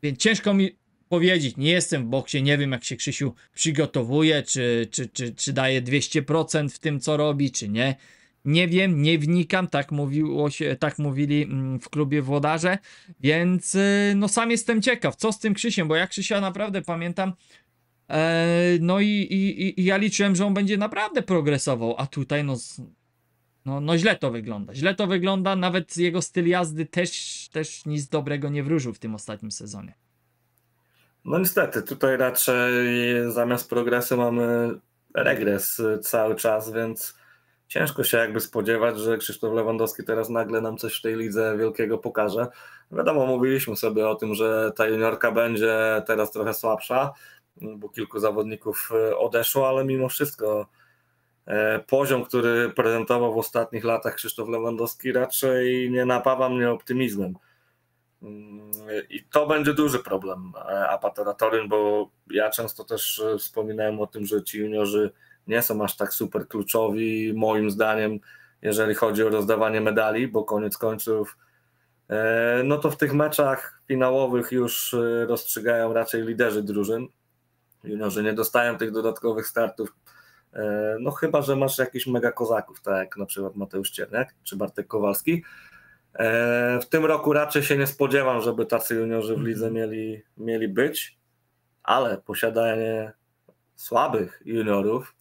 więc ciężko mi powiedzieć, nie jestem w boksie, nie wiem jak się Krzysiu przygotowuje, czy, czy, czy, czy daje 200% w tym co robi, czy nie. Nie wiem, nie wnikam, tak mówiło się, tak mówili mm, w klubie włodarze, więc y, no sam jestem ciekaw, co z tym Krzysiem, bo ja Krzysia naprawdę pamiętam, e, no i, i, i ja liczyłem, że on będzie naprawdę progresował, a tutaj no, no, no źle to wygląda. Źle to wygląda, nawet jego styl jazdy też, też nic dobrego nie wróżył w tym ostatnim sezonie. No niestety, tutaj raczej zamiast progresu mamy regres y, cały czas, więc ciężko się jakby spodziewać, że Krzysztof Lewandowski teraz nagle nam coś w tej lidze wielkiego pokaże. Wiadomo, mówiliśmy sobie o tym, że ta juniorka będzie teraz trochę słabsza, bo kilku zawodników e, odeszło, ale mimo wszystko e, poziom, który prezentował w ostatnich latach Krzysztof Lewandowski raczej nie napawa mnie optymizmem. Mm, I to będzie duży problem e, Apatora bo ja często też wspominałem o tym, że ci juniorzy nie są aż tak super kluczowi, moim zdaniem, jeżeli chodzi o rozdawanie medali, bo koniec końców, e, no to w tych meczach finałowych już e, rozstrzygają raczej liderzy drużyn. Juniorzy nie dostają tych dodatkowych startów, e, no chyba, że masz jakichś mega kozaków, tak jak na przykład Mateusz Cierniak czy Bartek Kowalski. W tym roku raczej się nie spodziewam, żeby tacy juniorzy w lidze mieli, mieli być, ale posiadanie słabych juniorów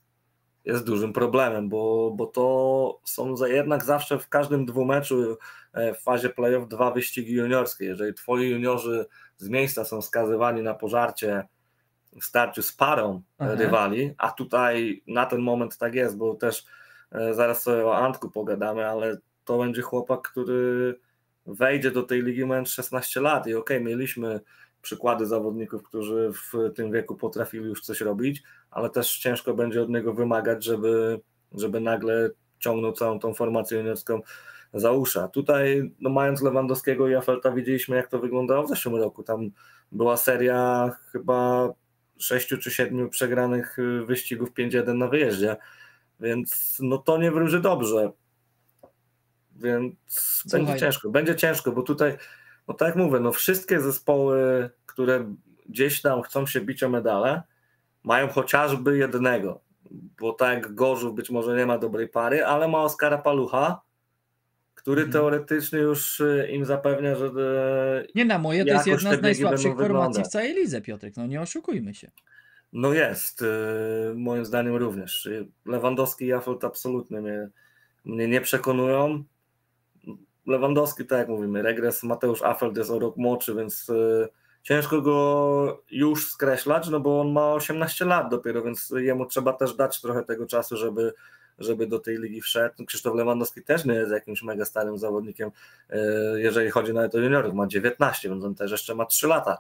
jest dużym problemem, bo, bo to są za, jednak zawsze w każdym dwumeczu e, w fazie playoff dwa wyścigi juniorskie. Jeżeli twoi juniorzy z miejsca są skazywani na pożarcie w starciu z parą Aha. E, mhm. rywali, a tutaj na ten moment tak jest, bo też e, zaraz sobie o Antku pogadamy, ale to będzie chłopak, który wejdzie do tej ligi mając 16 lat i okej, okay, mieliśmy przykłady zawodników, którzy w tym wieku potrafili już coś robić, ale też ciężko będzie od niego wymagać, żeby, żeby nagle ciągnął całą tą formację juniorską za usza. Tutaj, no, mając Lewandowskiego i Afelta, widzieliśmy, jak to wyglądało w zeszłym roku. Tam była seria chyba sześciu czy siedmiu przegranych wyścigów 5-1 na wyjeździe, więc no to nie wróży dobrze. Więc Słuchaj. będzie ciężko, będzie ciężko, bo tutaj, no tak jak mówię, no wszystkie zespoły, które gdzieś tam chcą się bić o medale, mają chociażby jednego, bo tak Gorzów być może nie ma dobrej pary, ale ma Oskara Palucha, który mhm. teoretycznie już e, im zapewnia, że. E, nie na moje, to jest jedna z najsłabszych formacji w całej lidze, Piotrek. No nie oszukujmy się. No jest, e, moim zdaniem również. Lewandowski i Afelt absolutnie mnie, mnie nie przekonują. Lewandowski, tak jak mówimy, regres Mateusz Afeld jest o rok młodszy, więc ciężko go już skreślać, no bo on ma 18 lat dopiero, więc jemu trzeba też dać trochę tego czasu, żeby, żeby do tej ligi wszedł. Krzysztof Lewandowski też nie jest jakimś mega starym zawodnikiem, e, jeżeli chodzi nawet o juniorów, ma 19, więc on też jeszcze ma 3 lata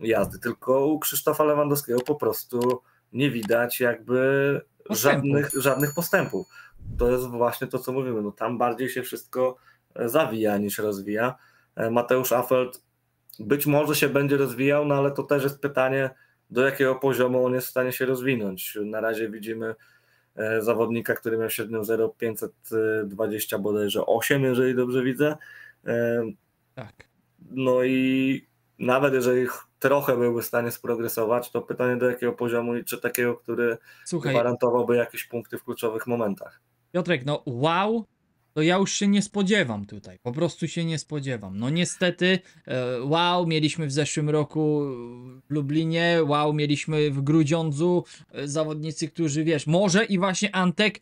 jazdy, tylko u Krzysztofa Lewandowskiego po prostu nie widać jakby żadnych, żadnych postępów. To jest właśnie to, co mówimy, no tam bardziej się wszystko zawija niż rozwija. E, Mateusz Affelt być może się będzie rozwijał, no ale to też jest pytanie, do jakiego poziomu on jest w stanie się rozwinąć. Na razie widzimy e, zawodnika, który miał średnią 0,520 bodajże 8, jeżeli dobrze widzę. E, tak. No i nawet jeżeli trochę byłby w stanie sprogresować, to pytanie do jakiego poziomu i czy takiego, który Słuchaj. gwarantowałby jakieś punkty w kluczowych momentach. Piotrek, no wow, to ja już się nie spodziewam tutaj. Po prostu się nie spodziewam. No niestety, e, wow, mieliśmy w zeszłym roku w Lublinie, wow, mieliśmy w Grudziądzu e, zawodnicy, którzy wiesz, może i właśnie Antek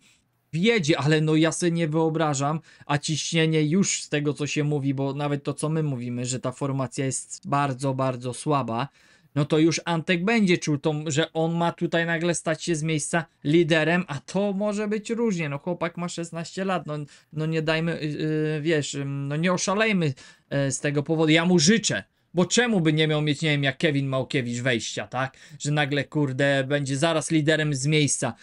wiedzie, ale no ja sobie nie wyobrażam, a ciśnienie już z tego co się mówi, bo nawet to co my mówimy, że ta formacja jest bardzo, bardzo słaba, no to już Antek będzie czuł, to, że on ma tutaj nagle stać się z miejsca liderem, a to może być różnie. No chłopak ma 16 lat, no, no nie dajmy, yy, wiesz, no nie oszalejmy yy, z tego powodu. Ja mu życzę, bo czemu by nie miał mieć, nie wiem, jak Kevin Małkiewicz wejścia, tak? Że nagle, kurde, będzie zaraz liderem z miejsca.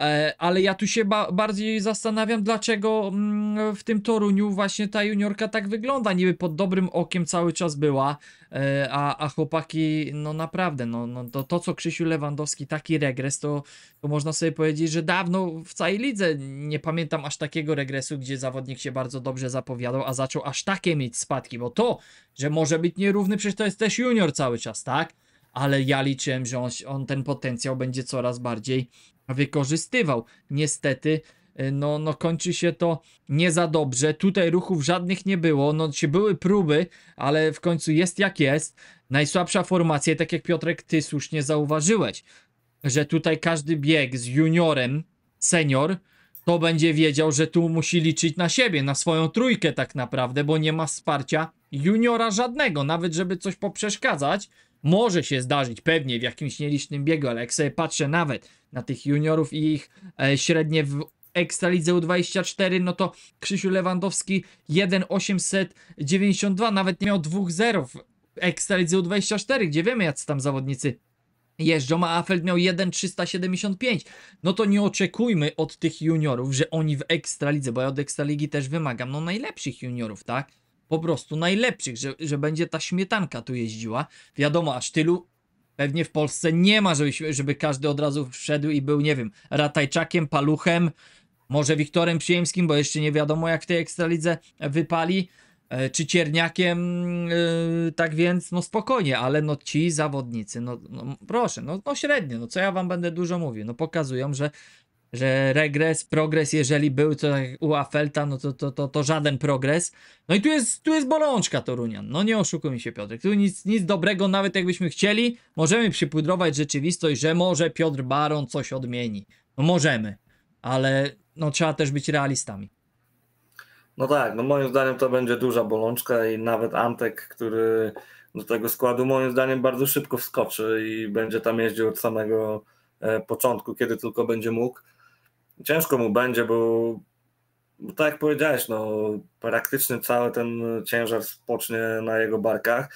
E, ale ja tu się ba bardziej zastanawiam, dlaczego mm, w tym Toruniu właśnie ta juniorka tak wygląda. Niby pod dobrym okiem cały czas była, e, a, a chłopaki, no naprawdę, no, no to, to co Krzysiu Lewandowski, taki regres, to, to można sobie powiedzieć, że dawno w całej lidze nie pamiętam aż takiego regresu, gdzie zawodnik się bardzo dobrze zapowiadał, a zaczął aż takie mieć spadki, bo to, że może być nierówny, przecież to jest też junior cały czas, tak? ale ja liczyłem, że on, on, ten potencjał będzie coraz bardziej wykorzystywał. Niestety, e, no, no kończy się to nie za dobrze. Tutaj ruchów żadnych nie było. No się były próby, ale w końcu jest jak jest. Najsłabsza formacja, tak jak Piotrek, ty słusznie zauważyłeś, że tutaj każdy bieg z juniorem, senior, to będzie wiedział, że tu musi liczyć na siebie, na swoją trójkę tak naprawdę, bo nie ma wsparcia juniora żadnego, nawet żeby coś poprzeszkadzać, może się zdarzyć pewnie w jakimś nielicznym biegu, ale jak sobie patrzę nawet na tych juniorów i ich e, średnie w Ekstralidze U24, no to Krzysiu Lewandowski 1,892, nawet nie miał 2 zerów w Ekstralidze U24, gdzie wiemy jacy tam zawodnicy jeżdżą, a Afeld miał 1,375. No to nie oczekujmy od tych juniorów, że oni w Ekstralidze, bo ja od Ekstraligi też wymagam, no najlepszych juniorów, tak? po prostu najlepszych, że, że będzie ta śmietanka tu jeździła. Wiadomo, aż tylu pewnie w Polsce nie ma, żeby, żeby każdy od razu wszedł i był, nie wiem, ratajczakiem, paluchem, może Wiktorem Przyjemskim, bo jeszcze nie wiadomo jak w tej ekstralidze wypali, e, czy Cierniakiem, e, tak więc no spokojnie, ale no ci zawodnicy, no, no proszę, no, no, średnio, no co ja wam będę dużo mówił, no pokazują, że że regres, progres, jeżeli był, to tak u Afelta, no to, to, to, to żaden progres. No i tu jest, tu jest bolączka Torunian, no nie mi się Piotr. tu nic, nic dobrego, nawet jakbyśmy chcieli, możemy przypudrować rzeczywistość, że może Piotr Baron coś odmieni. No możemy, ale no trzeba też być realistami. No tak, no moim zdaniem to będzie duża bolączka i nawet Antek, który do tego składu moim zdaniem bardzo szybko wskoczy i będzie tam jeździł od samego e, początku, kiedy tylko będzie mógł ciężko mu będzie, bo, bo tak jak powiedziałeś, no, praktycznie cały ten ciężar spocznie na jego barkach.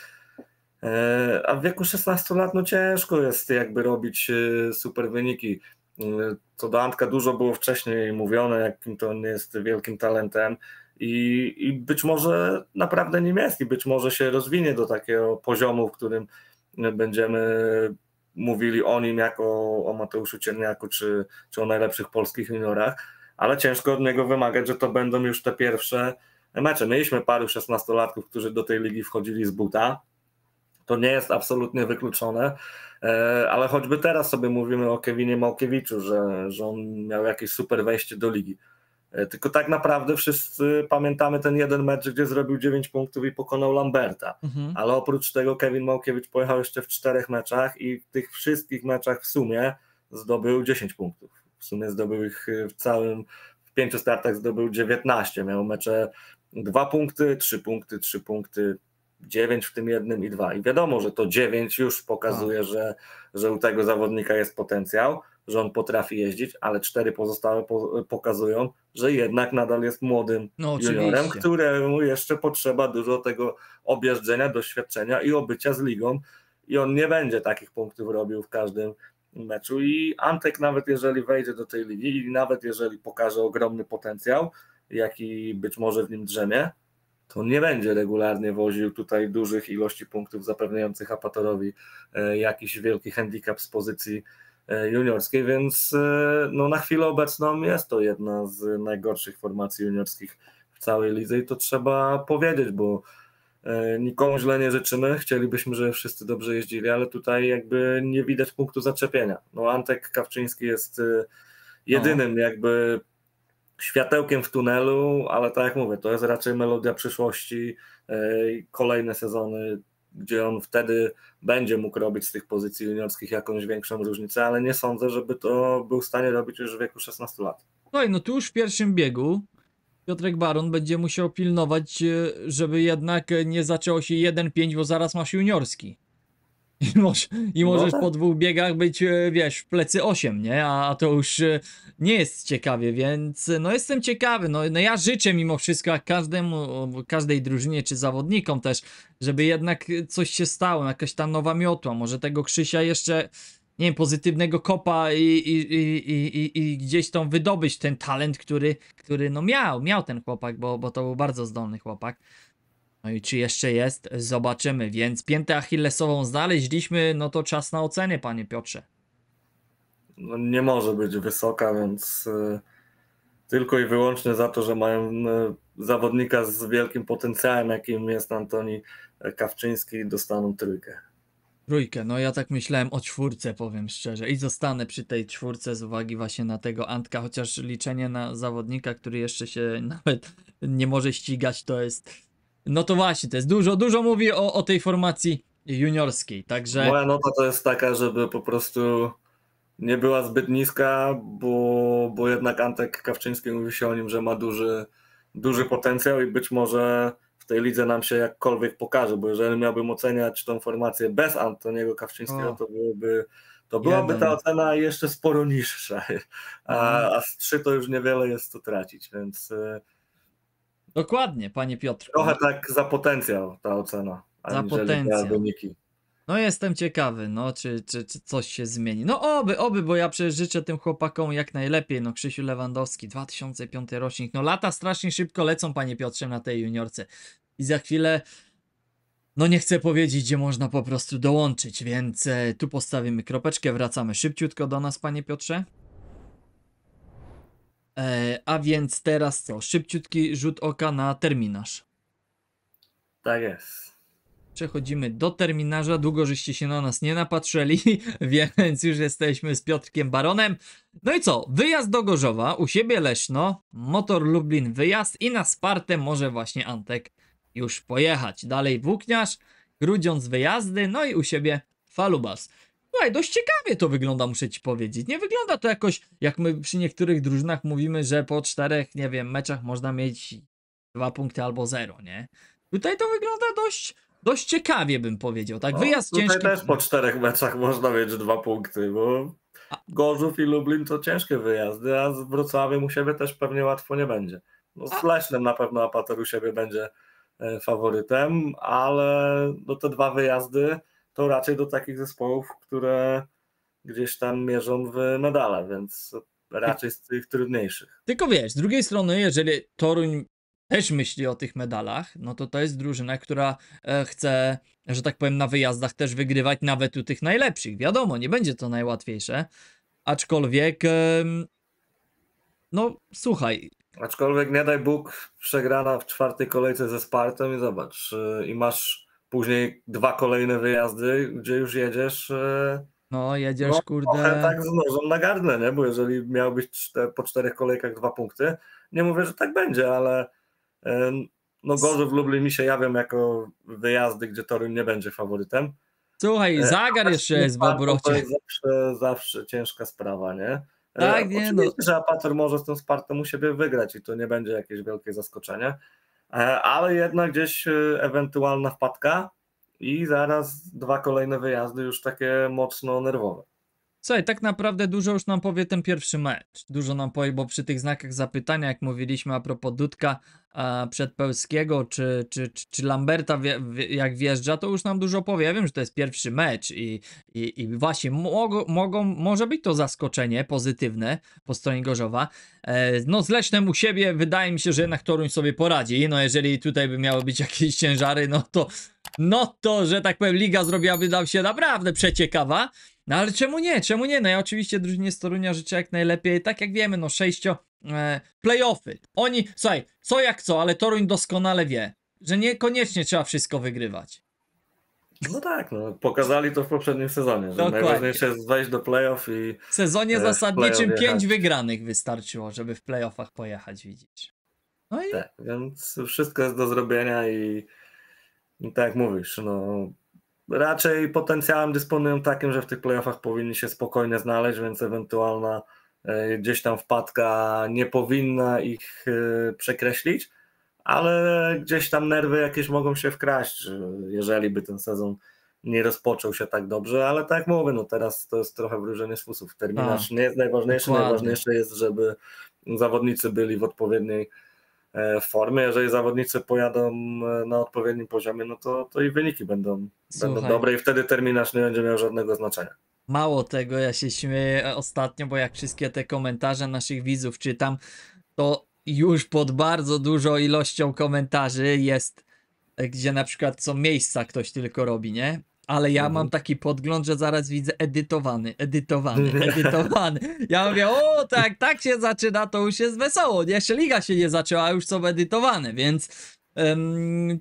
E, a w wieku 16 lat no ciężko jest jakby robić e, super wyniki. E, co do Antka dużo było wcześniej mówione, jakim to on jest wielkim talentem i, i być może naprawdę nie jest i być może się rozwinie do takiego poziomu, w którym będziemy mówili o nim jako o Mateuszu Cierniaku czy, czy o najlepszych polskich juniorach, ale ciężko od niego wymagać, że to będą już te pierwsze mecze. Mieliśmy paru szesnastolatków, którzy do tej ligi wchodzili z buta. To nie jest absolutnie wykluczone, e, ale choćby teraz sobie mówimy o Kevinie Małkiewiczu, że, że on miał jakieś super wejście do ligi. E, tylko tak naprawdę wszyscy pamiętamy ten jeden mecz, gdzie zrobił 9 punktów i pokonał Lamberta. Mhm. Ale oprócz tego Kevin Małkiewicz pojechał jeszcze w czterech meczach i w tych wszystkich meczach w sumie zdobył 10 punktów. W sumie zdobył ich e, w całym, w pięciu startach zdobył 19. Miał mecze 2 punkty, 3 punkty, 3 punkty, 9 w tym jednym i 2. I wiadomo, że to 9 już pokazuje, tak. że, że u tego zawodnika jest potencjał że on potrafi jeździć, ale cztery pozostałe po pokazują, że jednak nadal jest młodym no, juniorem, któremu jeszcze potrzeba dużo tego objeżdżenia, doświadczenia i obycia z ligą i on nie będzie takich punktów robił w każdym meczu i Antek nawet jeżeli wejdzie do tej ligi i nawet jeżeli pokaże ogromny potencjał, jaki być może w nim drzemie, to nie będzie regularnie woził tutaj dużych ilości punktów zapewniających Apatorowi e, jakiś wielki handicap z pozycji E, juniorskiej, więc e, no, na chwilę obecną jest to jedna z najgorszych formacji juniorskich w całej lidze i to trzeba powiedzieć, bo e, nikomu źle nie życzymy, chcielibyśmy, żeby wszyscy dobrze jeździli, ale tutaj jakby nie widać punktu zaczepienia. No Antek Kawczyński jest jedynym no. jakby światełkiem w tunelu, ale tak jak mówię, to jest raczej melodia przyszłości. Kolejne sezony gdzie on wtedy będzie mógł robić z tych pozycji juniorskich jakąś większą różnicę, ale nie sądzę, żeby to był w stanie robić już w wieku 16 lat. Słuchaj, no tu już w pierwszym biegu Piotrek Baron będzie musiał pilnować, e, żeby jednak nie zaczęło się 1-5, bo zaraz masz juniorski. I, moż, i no możesz no, po dwóch biegach być, e, wiesz, w plecy 8, nie? A, to już e, nie jest ciekawie, więc e, no jestem ciekawy. No, no ja życzę mimo wszystko każdemu, każdej drużynie czy zawodnikom też, żeby jednak coś się stało, jakaś ta nowa miotła. Może tego Krzysia jeszcze nie wiem, pozytywnego kopa i, i, i, i, gdzieś tą wydobyć ten talent, który, który no miał, miał ten chłopak, bo, bo to był bardzo zdolny chłopak. No i czy jeszcze jest? Zobaczymy. Więc piętę achillesową znaleźliśmy, no to czas na oceny, panie Piotrze. No nie może być wysoka, więc y, tylko i wyłącznie za to, że mają y, zawodnika z wielkim potencjałem, jakim jest Antoni Kawczyński, dostaną trójkę. Trójkę, no ja tak myślałem o czwórce, powiem szczerze. I zostanę przy tej czwórce z uwagi właśnie na tego Antka, chociaż liczenie na zawodnika, który jeszcze się nawet nie może ścigać, to jest no to właśnie, to jest dużo, dużo mówi o, o tej formacji juniorskiej, także... Moja nota to jest taka, żeby po prostu nie była zbyt niska, bo, bo jednak Antek Kawczyński mówi się o nim, że ma duży, duży potencjał i być może w tej lidze nam się jakkolwiek pokaże, bo jeżeli miałbym oceniać tą formację bez Antoniego Kawczyńskiego, o. to byłoby to byłaby Jeden. ta ocena jeszcze sporo niższa, a, mhm. a z trzy to już niewiele jest co tracić, więc y, Dokładnie, panie Piotr. Trochę tak za potencjał ta ocena. Za potencjał. Wyniki. No jestem ciekawy, no czy, czy, czy coś się zmieni. No oby, oby, bo ja przecież życzę tym chłopakom jak najlepiej. No Krzysiu Lewandowski, 2005 rocznik. No lata strasznie szybko lecą, panie Piotrze, na tej juniorce. I za chwilę, no nie chcę powiedzieć, gdzie można po prostu dołączyć, więc e, tu postawimy kropeczkę. Wracamy szybciutko do nas, panie Piotrze. E, a więc teraz co? Szybciutki rzut oka na terminarz. Tak jest. Przechodzimy do terminarza. Długo żeście się na nas nie napatrzeli, więc już jesteśmy z Piotrkiem Baronem. No i co? Wyjazd do Gorzowa, u siebie Leszno, Motor Lublin wyjazd i na Spartę może właśnie Antek już pojechać. Dalej Włókniarz, Grudziądz wyjazdy, no i u siebie Falubas. Słuchaj, dość ciekawie to wygląda, muszę ci powiedzieć. Nie wygląda to jakoś, jak my przy niektórych drużynach mówimy, że po czterech, nie wiem, meczach można mieć dwa punkty albo zero, nie? Tutaj to wygląda dość, dość ciekawie, bym powiedział. Tak, no, wyjazd tutaj ciężki. Tutaj też po czterech meczach można mieć dwa punkty, bo Gorzów i Lublin to ciężkie wyjazdy, a z Wrocławiem u siebie też pewnie łatwo nie będzie. No z Leśnem na pewno Apator u siebie będzie e, faworytem, ale no te dwa wyjazdy to raczej do takich zespołów, które gdzieś tam mierzą w medale, więc raczej z tych trudniejszych. Tylko wiesz, z drugiej strony, jeżeli Toruń też myśli o tych medalach, no to to jest drużyna, która e, chce, że tak powiem, na wyjazdach też wygrywać nawet u tych najlepszych. Wiadomo, nie będzie to najłatwiejsze, aczkolwiek no słuchaj. Aczkolwiek nie daj Bóg przegrana w czwartej kolejce ze Spartą i zobacz, y, i masz Później dwa kolejne wyjazdy, gdzie już jedziesz. E, no, jedziesz, no, kurde. tak z nożem na gardle, nie? Bo jeżeli miałbyś czter, po czterech kolejkach dwa punkty, nie mówię, że tak będzie, ale e, no Gorzów Lublin mi się jawią jako wyjazdy, gdzie Toruń nie będzie faworytem. Słuchaj, e, zagar jeszcze jest w obrocie. To jest zawsze, zawsze ciężka sprawa, nie? Tak, nie Oczywiście, no. że Apator może z tą Spartą u siebie wygrać i to nie będzie jakieś wielkie zaskoczenie, E, ale jednak gdzieś e, ewentualna wpadka i zaraz dwa kolejne wyjazdy już takie mocno nerwowe. Słuchaj, tak naprawdę dużo już nam powie ten pierwszy mecz. Dużo nam powie, bo przy tych znakach zapytania, jak mówiliśmy a propos Dudka a, Przedpełskiego czy, czy, czy, czy Lamberta, wie, wie, jak wjeżdża, to już nam dużo powie. Ja wiem, że to jest pierwszy mecz i, i, i właśnie mogą, mogą, może być to zaskoczenie pozytywne po stronie Gorzowa. E, no z Lecznem u siebie wydaje mi się, że jednak Toruń sobie poradzi. No jeżeli tutaj by miały być jakieś ciężary, no to, no to, że tak powiem, liga zrobiłaby nam się naprawdę przeciekawa. No ale czemu nie? Czemu nie? No ja oczywiście drużynie z Torunia życzę jak najlepiej. Tak jak wiemy, no sześcio e, playoffy. Oni, słuchaj, co jak co, ale Toruń doskonale wie, że niekoniecznie trzeba wszystko wygrywać. No tak, no, pokazali to w poprzednim sezonie. Dokładnie. Najważniejsze jest wejść do playoff i. W sezonie e, zasadniczym pięć wygranych wystarczyło, żeby w playoffach pojechać, widzisz. No i... Tak, więc wszystko jest do zrobienia i, i tak jak mówisz, no raczej potencjałem dysponują takim, że w tych playoffach powinni się spokojnie znaleźć, więc ewentualna e, gdzieś tam wpadka nie powinna ich e, przekreślić, ale gdzieś tam nerwy jakieś mogą się wkraść, jeżeli by ten sezon nie rozpoczął się tak dobrze, ale tak jak mówię, no teraz to jest trochę wróżenie z fusów. Terminarz A, tak. nie jest najważniejszy, dokładnie. najważniejsze jest, żeby zawodnicy byli w odpowiedniej E, formy. Jeżeli zawodnicy pojadą e, na odpowiednim poziomie, no to, to i wyniki będą, będą dobre i wtedy terminarz nie będzie miał żadnego znaczenia. Mało tego, ja się śmieję ostatnio, bo jak wszystkie te komentarze naszych widzów czytam, to już pod bardzo dużą ilością komentarzy jest, e, gdzie na przykład co miejsca ktoś tylko robi, nie? ale ja mam mhm. taki podgląd, że zaraz widzę edytowany, edytowany, edytowany. Ja mówię, o tak, tak się zaczyna, to już jest wesoło. Jeszcze liga się nie zaczęła, już są edytowane, więc um,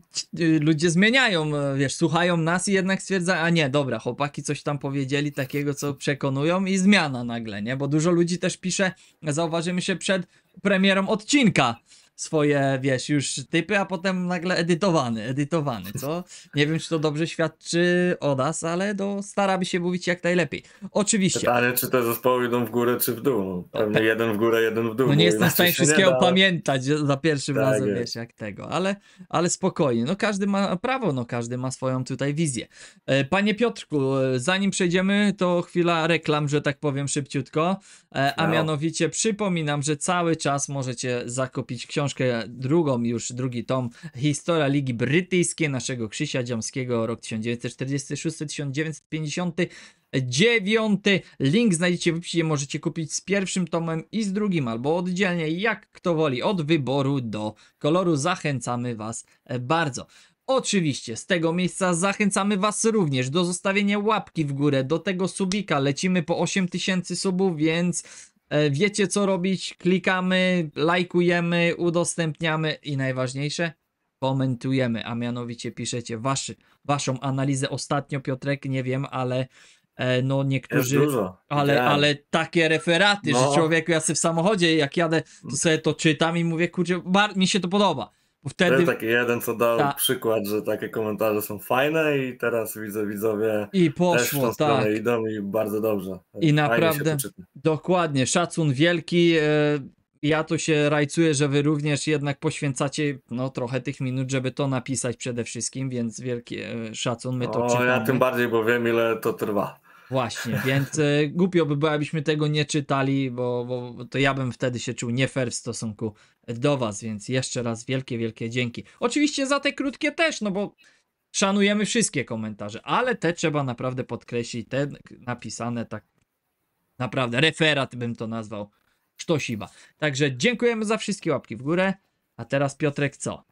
ludzie zmieniają, e, wiesz, słuchają nas i jednak stwierdzają, a nie, dobra, chłopaki coś tam powiedzieli takiego, co przekonują i zmiana nagle, nie? Bo dużo ludzi też pisze, zauważymy się przed premierą odcinka, swoje, wiesz, już typy, a potem nagle edytowany, edytowany, co? Nie wiem, czy to dobrze świadczy o nas, ale no, staramy się mówić jak najlepiej. Oczywiście. Pytanie, czy te zespoły idą w górę, czy w dół. No, pewnie jeden w górę, jeden w dół. No nie jestem w stanie wszystkiego pamiętać za pierwszym tak razem, wiesz, jak tego, ale, ale spokojnie. No każdy ma prawo, no każdy ma swoją tutaj wizję. E, panie Piotrku, e, zanim przejdziemy, to chwila reklam, że tak powiem szybciutko, e, a no. mianowicie przypominam, że cały czas możecie zakupić książkę książkę drugą, już drugi tom, Historia Ligi Brytyjskiej naszego Krzysia Dziamskiego, rok 1946-1950. 9. Link znajdziecie w opisie, możecie kupić z pierwszym tomem i z drugim, albo oddzielnie, jak kto woli, od wyboru do koloru. Zachęcamy Was e, bardzo. Oczywiście z tego miejsca zachęcamy Was również do zostawienia łapki w górę, do tego subika. Lecimy po 8000 subów, więc E, wiecie co robić, klikamy, lajkujemy, udostępniamy i najważniejsze, komentujemy, a mianowicie piszecie waszy, waszą analizę. Ostatnio Piotrek, nie wiem, ale e, no niektórzy, ale, ja. ale takie referaty, no. że człowieku, ja sobie w samochodzie jak jadę, to mm. sobie to czytam i mówię, kurczę, mi się to podoba. Bo wtedy... taki jeden, co dał Ta. przykład, że takie komentarze są fajne i teraz widzę widzowie I poszło, też tak. idą i bardzo dobrze. I Fajnie naprawdę, dokładnie, szacun wielki. E, ja tu się rajcuję, że wy również jednak poświęcacie no, trochę tych minut, żeby to napisać przede wszystkim, więc wielki e, szacun, my to o, czytamy. Ja tym bardziej, bo wiem ile to trwa. Właśnie, więc e, głupio by było, abyśmy tego nie czytali, bo, bo, to ja bym wtedy się czuł nie fair w stosunku do was, więc jeszcze raz wielkie, wielkie dzięki. Oczywiście za te krótkie też, no bo szanujemy wszystkie komentarze, ale te trzeba naprawdę podkreślić, te napisane tak naprawdę, referat bym to nazwał, sztosiba. Także dziękujemy za wszystkie łapki w górę, a teraz Piotrek co?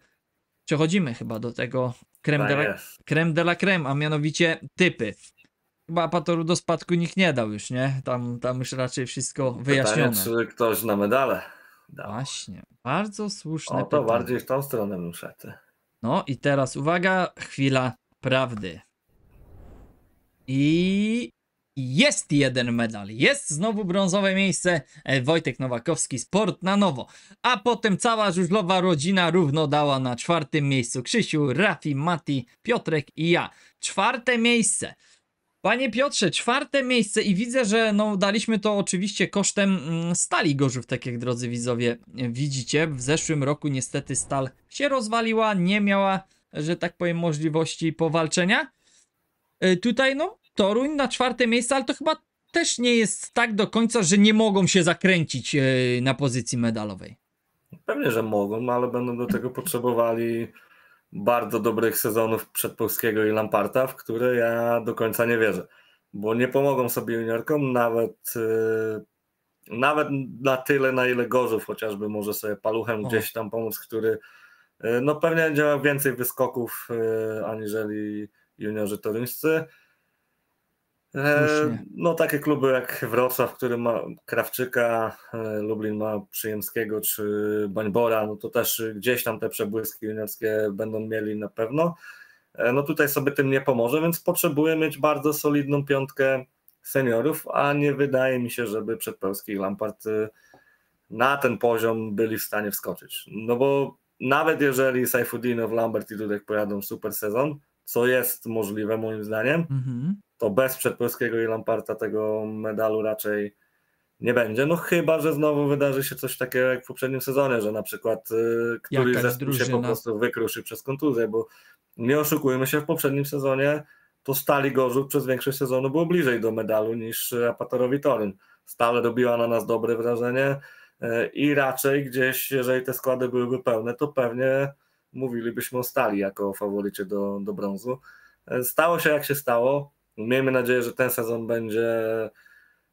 Przechodzimy chyba do tego tak de, la, creme, de la creme, a mianowicie typy. Apatoru do spadku nikt nie dał już, nie? Tam, tam już raczej wszystko wyjaśnione. Pytanie, czy ktoś na medale dał. Właśnie, bardzo słuszne O, to bardziej w tą stronę muszę, No i teraz uwaga, chwila prawdy. I jest jeden medal. Jest znowu brązowe miejsce. E, Wojtek Nowakowski, sport na nowo. A potem cała żużlowa rodzina równo dała na czwartym miejscu Krzysiu, Rafi, Mati, Piotrek i ja. Czwarte miejsce. Panie Piotrze, czwarte miejsce i widzę, że no, daliśmy to oczywiście kosztem mm, stali Gorzów, tak jak drodzy widzowie e, widzicie. W zeszłym roku niestety stal się rozwaliła, nie miała, że tak powiem, możliwości powalczenia. E, tutaj no, Toruń na czwarte miejsce, ale to chyba też nie jest tak do końca, że nie mogą się zakręcić e, na pozycji medalowej. Pewnie, że mogą, no, ale będą do tego potrzebowali bardzo dobrych sezonów Przedpolskiego i Lamparta, w które ja do końca nie wierzę, bo nie pomogą sobie juniorkom nawet, y, nawet na tyle, na ile Gorzów chociażby może sobie paluchem gdzieś tam pomóc, który y, no pewnie będzie miał więcej wyskoków y, aniżeli juniorzy toryńscy. E, no takie kluby jak Wrocław, który ma Krawczyka, e, Lublin ma Przyjemskiego czy Bańbora, no to też gdzieś tam te przebłyski juniorskie będą mieli na pewno. E, no tutaj sobie tym nie pomoże, więc potrzebuję mieć bardzo solidną piątkę seniorów, a nie wydaje mi się, żeby Przedpełski i Lampard e, na ten poziom byli w stanie wskoczyć. No bo nawet jeżeli Saifudinow, Lambert i Dudek pojadą super sezon, co jest możliwe moim zdaniem, mm -hmm to bez Przedpolskiego i Lamparta tego medalu raczej nie będzie. No chyba, że znowu wydarzy się coś takiego jak w poprzednim sezonie, że na przykład y, któryś zespół się po prostu wykruszy przez kontuzję, bo nie oszukujmy się, w poprzednim sezonie to Stali Gorzów przez większość sezonu było bliżej do medalu niż Apatorowi Toryn. Stale robiła na nas dobre wrażenie y, i raczej gdzieś, jeżeli te składy byłyby pełne, to pewnie mówilibyśmy o Stali jako faworycie do, do brązu. Y, stało się jak się stało, Miejmy nadzieję, że ten sezon będzie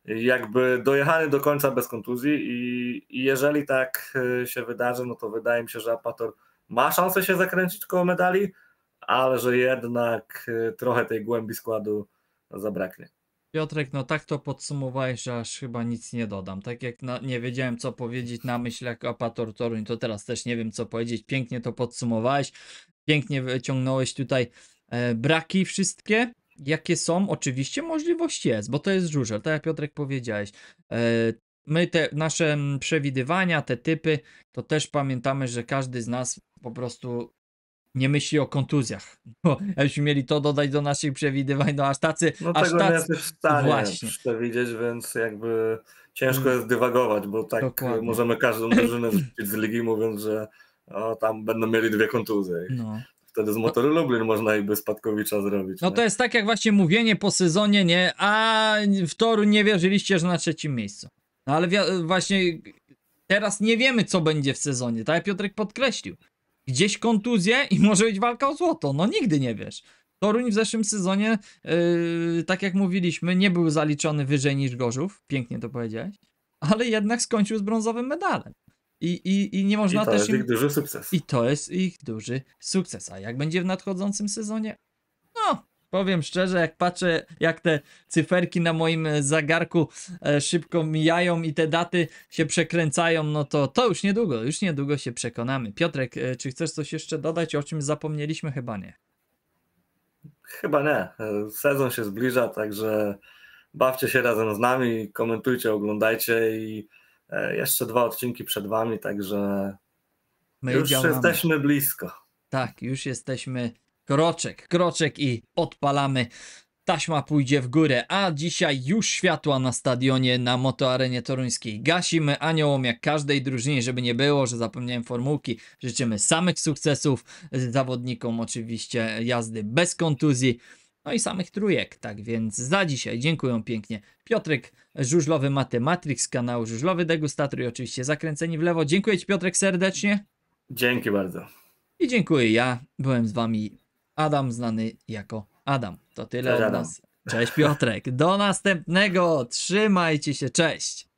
jakby dojechany do końca bez kontuzji i, i jeżeli tak y, się wydarzy, no to wydaje mi się, że Apator ma szansę się zakręcić koło medali, ale że jednak y, trochę tej głębi składu zabraknie. Piotrek, no tak to podsumowałeś, że aż chyba nic nie dodam. Tak jak na, nie wiedziałem, co powiedzieć na myśl jak Apator Toruń, to teraz też nie wiem, co powiedzieć. Pięknie to podsumowałeś, pięknie wyciągnąłeś tutaj e, braki wszystkie jakie są, oczywiście możliwość jest, bo to jest żużel, tak jak Piotrek powiedziałeś. E, my te nasze mm, przewidywania, te typy, to też pamiętamy, że każdy z nas po prostu nie myśli o kontuzjach. Bo jakbyśmy mieli to dodać do naszych przewidywań, no aż tacy... No aż tego tacy... nie w stanie Właśnie. przewidzieć, więc jakby ciężko jest dywagować, bo tak Dokładnie. możemy każdą drużynę z ligi mówiąc, że o, tam będą mieli dwie kontuzje. No. Wtedy z no. Motoru Lublin można i by Spadkowicza zrobić. No nie? to jest tak jak właśnie mówienie po sezonie, nie? A w Toru nie wierzyliście, że na trzecim miejscu. No ale właśnie teraz nie wiemy, co będzie w sezonie, tak jak Piotrek podkreślił. Gdzieś kontuzje i może być walka o złoto. No nigdy nie wiesz. Toruń w zeszłym sezonie, yy, tak jak mówiliśmy, nie był zaliczony wyżej niż Gorzów. Pięknie to powiedziałeś. Ale jednak skończył z brązowym medalem. I, i, i nie można I to też. Jest im... ich duży sukces. I to jest ich duży sukces. A jak będzie w nadchodzącym sezonie? No, powiem szczerze, jak patrzę, jak te cyferki na moim e, zegarku e, szybko mijają i te daty się przekręcają, no to to już niedługo, już niedługo się przekonamy. Piotrek, e, czy chcesz coś jeszcze dodać, o czym zapomnieliśmy? Chyba nie. Chyba nie. Sezon się zbliża, także bawcie się razem z nami, komentujcie, oglądajcie i E, jeszcze dwa odcinki przed wami, także My już działamy. jesteśmy blisko. Tak, już jesteśmy kroczek, kroczek i odpalamy. Taśma pójdzie w górę, a dzisiaj już światła na stadionie na motoarenie toruńskiej. Gasimy aniołom jak każdej drużynie, żeby nie było, że zapomniałem formułki. Życzymy samych sukcesów zawodnikom oczywiście jazdy bez kontuzji no i samych trójek. Tak więc za dzisiaj dziękuję pięknie. Piotrek Żużlowy Matematrix, kanał Żużlowy Degustator i oczywiście Zakręceni w lewo. Dziękuję Ci Piotrek serdecznie. Dzięki bardzo. I dziękuję ja. Byłem z Wami Adam, znany jako Adam. To tyle cześć, od nas. Adam. Cześć Piotrek. Do następnego. Trzymajcie się. Cześć.